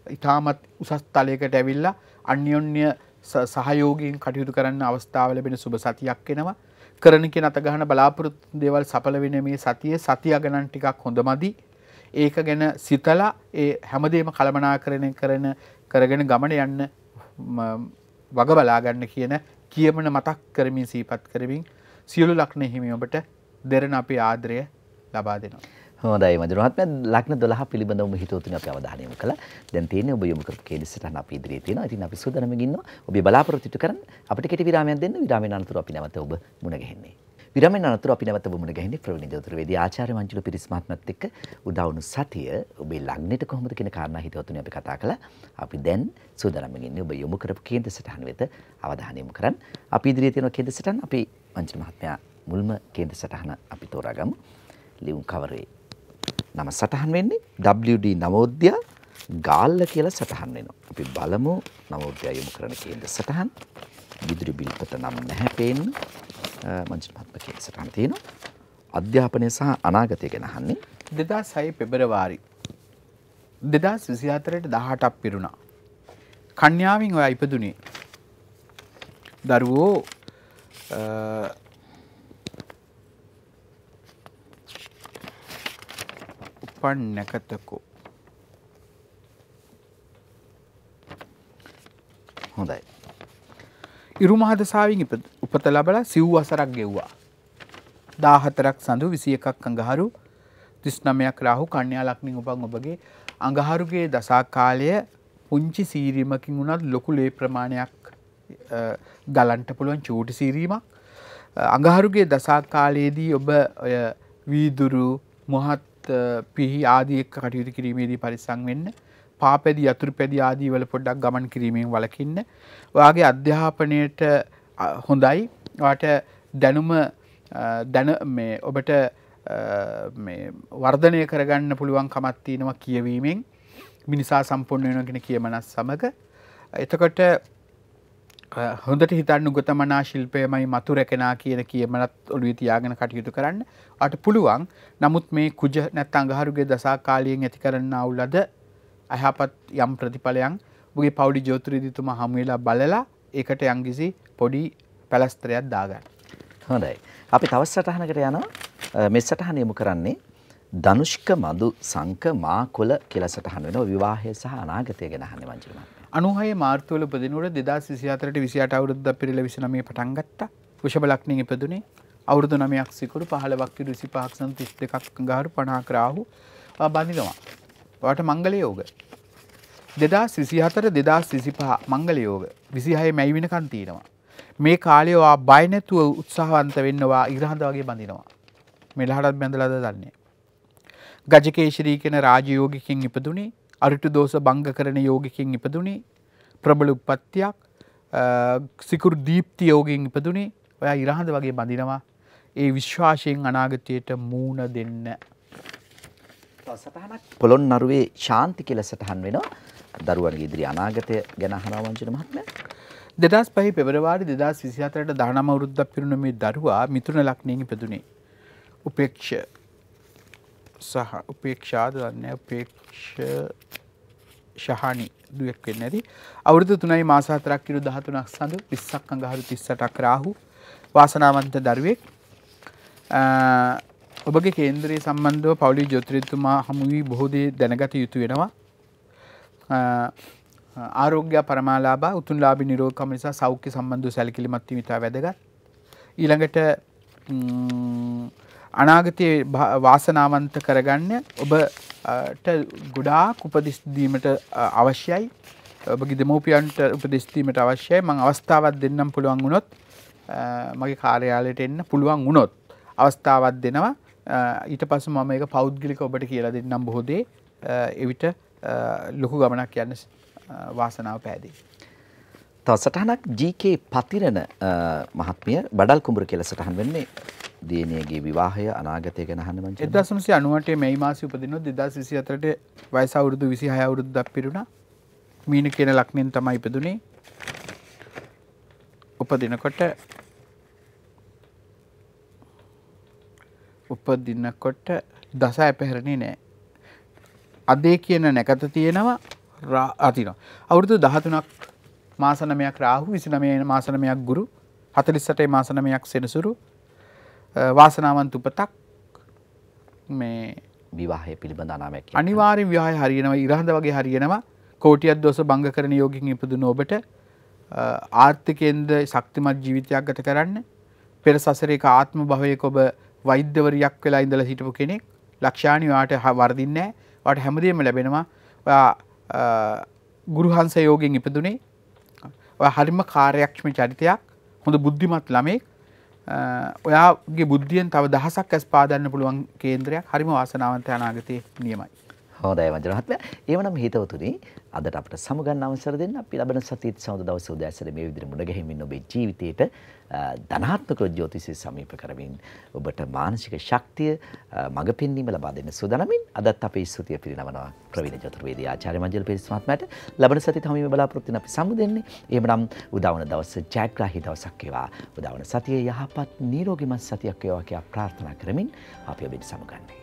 ඉතාමත් උසස් තලයකට ඇවිල්ලා අන්‍යොන්‍ය සහයෝගයෙන් කටයුතු කරන්න අවස්ථාව ලැබෙන සුබ සතියක් එනවා කරන කෙන අත ගහන බලාපොරොත්තු දේවල් සඵල වෙන මේ සතිය සතිය ගණන් ටිකක් හොඳ මදි ඒක ගැන සිතලා ඒ හැමදේම කළමනාකරණය කරන කරගෙන ගමන යන්න වග බලා ගන්න කියන කියමන මතක් කරමින් සීපත් කරමින් සියලු ලක්ෂණ හිමි ඔබට දෙරණ අපේ ආදරය ලබා දෙනවා හොඳයි මදුර මහත්මයා ලග්න 12 පිළිබඳව ඔබ හිතෝතුනි අපි අවධානය යොමු කළා. දැන් තියෙන්නේ ඔබ යොමු කරපු කේලිසටහන අපි ඉදිරියේ තියෙනවා. ඉතින් අපි සූදානම් ඉන්නවා. ඔබේ බලාපොරොත්තු ඉටු කරන්න අපිට කෙටි විරාමයක් දෙන්න. විරාමයෙන් අනතුරු අපි නැවත ඔබ මුණ ගැහෙන්නේ. විරාමයෙන් අනතුරු අපි නැවත ඔබ මුණ ගැහෙන්නේ ප්‍රවීණ දොතරවේදී ආචාර්ය මංජුල පිරිස් මහත්මත් එක්ක උදා වුණු සතිය ඔබේ ලග්නෙට කොහොමද කියන කාරණා හිතෝතුනි අපි කතා කළා. අපි දැන් සූදානම් ඉන්නේ ඔබ යොමු කරපු කේන්ද්‍රසටහන වෙත අවධානය යොමු කරන්න. අපි ඉදිරියේ තියෙන කේන්ද්‍රසටහන අපි මංජුල මහත්මයා මුල්ම කේන්ද්‍රසටහන අපි තෝරාගමු. ලියුම් කවරේ නම සටහන් වෙන්නේ WD නවෝද්‍යා ගාල්ල කියලා සටහන් වෙනවා. අපි බලමු නවෝද්‍යා යොමු කරන කේන්ද්‍ර සටහන්. විදුලි බිල්පත නම් නැහැ පේන්න. මංජුල මහත්මයා කියන සටහන තියෙනවා. අධ්‍යාපනය සහ අනාගතය ගැන අහන්නේ 2006 පෙබරවාරි 2024ට 18ක් පිරුණා. කන්‍යාවෙන් ඔයා ඉපදුනේ. දරුවෝ පන්නකතකෝ හොඳයි ඉරුමහදසාාවෙන් උපත ලබලා සිව් අසරක් ගෙව්වා දාහතරක් සඳු විසි එකක් අඟහරු තිස්නමයක් රාහු කණ්‍යා ලක්නින් උපන් ඔබගේ අඟහරුගේ දසා කාලය පුංචි සීරීමකින් වුණත් ලොකු ලේ ප්‍රමාණයක් ගලන්ට පුළුවන් චූටි සීරීමක් අඟහරුගේ දසා කාලයේදී ඔබ ඔය වීදුරු මොහත් පිහි ආදියක් කටයුතු කිරීමේදී පරිසං වෙන්න පාපැදි යතුරු පැදි ආදී වල පොඩ්ඩක් ගමන් කිරීමෙන් වලකින්න ඔයාගේ අධ්‍යාපනයට හොඳයි වාට දැනුම දැන මේ ඔබට වර්ධනය කරගන්න පුළුවන් කමත්තිනවා කියවීමෙන් මිනිසා සම්පූර්ණ වෙනගෙන කියමනස් සමඟ එතකොට හොඳට හිතන්න ගොතමනා ශිල්පයමයි මතු රැකෙනා කියන කියමනත් ඔළුවේ තියාගෙන කටයුතු කරන්න අට පුළුවන් නමුත් මේ කුජ නැත් අඟහරුගේ දසා කාලියෙන් ඇති කරන්න අවුලද අයහපත් යම් ප්‍රතිඵලයන් බගේ පෞඩි ජෝතරීදිතුම හමුවෙලා බලලා ඒකට යංගිසි පොඩි පැලස්ත්‍රයක් දාගන්න. හොඳයි. අපි තවස් සටහනකට යනවා මෙ සටහන යමු කරන්නේ දනුෂ්ක මදු සංක මාකොල කියලා සටහන් වෙනවා විවාහය සහ අනාගතය ගැන අහන්නේ මංජුමා. අනුහය මාර්තවල පදිනුවට දෙදා සිසිාතරට විසිට අවුරුද්ද පිරිල විසනමේ පටන්ගත්ත විෂබලක්නිය ඉපදුනේ අවුරුදු නමයක් සිකුරු පහලවක්කි රුසි පහක්සන් තිස් දෙකක් ගාරු පනාකරාහු බඳිනවා. වට මංගල යෝග. දෙදා සිසිහතර දෙදා සිසිපා මංගල යෝග විසිහය මැයිවෙන කන්තීනවා. මේ කාලයවා බයිනැතුව උත්සාහවන්ත වෙන්නවා ඉග්‍රහඳ වගේ බඳිනවා. මෙලහටත් බැඳලද දන්නේ. ගජකේශරී කෙන රාජයෝගිකින් ඉපදුනේ අරිටු දෝෂ බංග කරන යෝගිකෙන් ඉපදුනේ ප්‍රබල උප්පත්තියක් සිකුරු දීප්ති යෝගයෙන් ඉපදුනේ ඔයා ඉරහඳ වගේ බඳිනවා ඒ විශ්වාසයෙන් අනාගතයට මූුණ දෙන්න. සටහනක් පොළොන් නරුවේ ශාන්ති කියල සටහන් වෙනවා දරුවන්ගේ ඉදිරි අනාගතය ගැන හනාවංචන මහත්ම. දෙදස් පහි පෙවරවාරි දෙදස් විසිහතරට දානම වරුද්ධ පිරුණ මේ දරුවා මිතුරන ලක්නයෙන් පෙදුනේ. උපේක්ෂ සහ උපේක්ෂාද දන්න උපේක්ෂ ශහනි දුවක් වෙන්න ඇති අවුරුදු තුනයි මාසාතරක් කිරු දහතුනක් සඳ පිස්සක් අඟහරු තිස්සටක් රාහු වාසනාවන්ත දරුවෙක් ඔබගේ කේන්ද්‍රයේ සම්බන්ධව පවුලි ජොත්‍රයතුමා හමුුවී බොහෝදේ දැනගත යුතු වෙනවා ආරෝග්‍ය පරමාලාබ උතුන් ලාබි නිරෝකම නිසා සෞඛ්‍ය සම්බන්ධ සැලකිලිමත්ති විතා වැදගත් ඊළඟට අනාගතයේ වාසනාවන්ත කරගන්න ඔබට ගොඩාක් උපදෙස් දීමට අවශ්‍යයි. ඔබගේ දෙමෝපියන්ට උපදෙස් දීමට අවශ්‍යයි. මම අවස්ථාවක් දෙන්නම් පුළුවන් වුණොත් මගේ කාර්යාලයට එන්න පුළුවන් වුණොත් අවස්ථාවක් දෙනවා. ඊට පස්සේ මම මේක පෞද්ගලික ඔබට කියලා දෙන්නම් බොහෝ දේ. එවිට ලොකු ගමනක් යන්න වාසනාව පෑදේ. තව සටහනක් ජීකේ පතිරණ මහත්මිය බඩල් කුඹුර කියලා සටහන් වෙන්නේ දියණියගේ විවාහය අනාගතය ගැන අහන්න මං 1998 මැයි මාසයේ උපදිනොත් 2024ට වයස අවුරුදු 26 අවුරුද්දක් පිරුණා. මීන කියන ලග්නෙන් තමයි ඉපදුනේ. උපදිනකොට උපදිනකොට දස ඇපහැරණේ නෑ. අදේ කියන නැකත තියෙනවා අතිනවා. අවුරුදු 13ක් මාස 9ක් රාහු 29 මාස 9ක් ගුරු 48 මාස 9ක් සෙනසුරු වාසනාවන්ත උපතක් මේ විවාහය පිළිබඳ අනාමැක අනිවාරෙන් ව්‍යහය හරියනවා ඉරහඳ වගේ හරියනවා කෝටියත් දොස බංග කරන යෝගින් ඉපදුන ඔබට ආර්ථිකෙන්ද ශක්තිමත් ජීවිතයක් ගත කරන්න පෙර සසරේක ආත්ම භවයක ඔබ වෛද්‍යවරියක් වෙලා ඉඳලා හිටපු කෙනෙක් ලක්ෂාණි ඔයාට වර්ධින්නේ නැහැ. ඔයාට හැමදේම ලැබෙනවා. ඔයා ගුරුහංස යෝගයෙන් ඉපදුනේ. ඔයා හරිම කාර්යක්ෂම චරිතයක්. හොඳ බුද්ධිමත් ළමෙක්. ඔයාගේ බුද්ධියෙන් තව දහසක් ඇස් පාදන්න පුළුවන් කේන්ද්‍රයක් හරිම වාසනාවන්ත අනාගතය නියමයි. හොඳයි වන්දන මහත්මයා. එවනම් හිතවතුනි අදට අපිට සමුගන්න අවසර දෙන්න අපි ලබන සතියේත් සමුද දවසේ උදෑසන මේ විදිහට මුණ ගැහිමින් ඔබේ ජීවිතයට ධනාත්මක ජ්‍යොතිෂය සමීප කරමින් ඔබට මානසික ශක්තිය මඟ පෙන්වීම ලබා දෙන්න සූදානම්ින් අදත් අපේ ස්තුතිය පිරිනමනවා ප්‍රවීණ චතුර්වේදී ආචාර්ය මංජල පෙරිස් මහත්මයාට ලබන සතියේ තමයි මේ බලාපොරොත්තු වෙන අපි සමුද දෙන්නේ. එහෙමනම් උදාවන දවසේ ජයග්‍රාහී දවසක් වේවා. උදාවන සතියේ යහපත් නිරෝගීමත් සතියක් වේවා කියලා ප්‍රාර්ථනා කරමින් අපි ඔබෙන් සමුගන්නේ.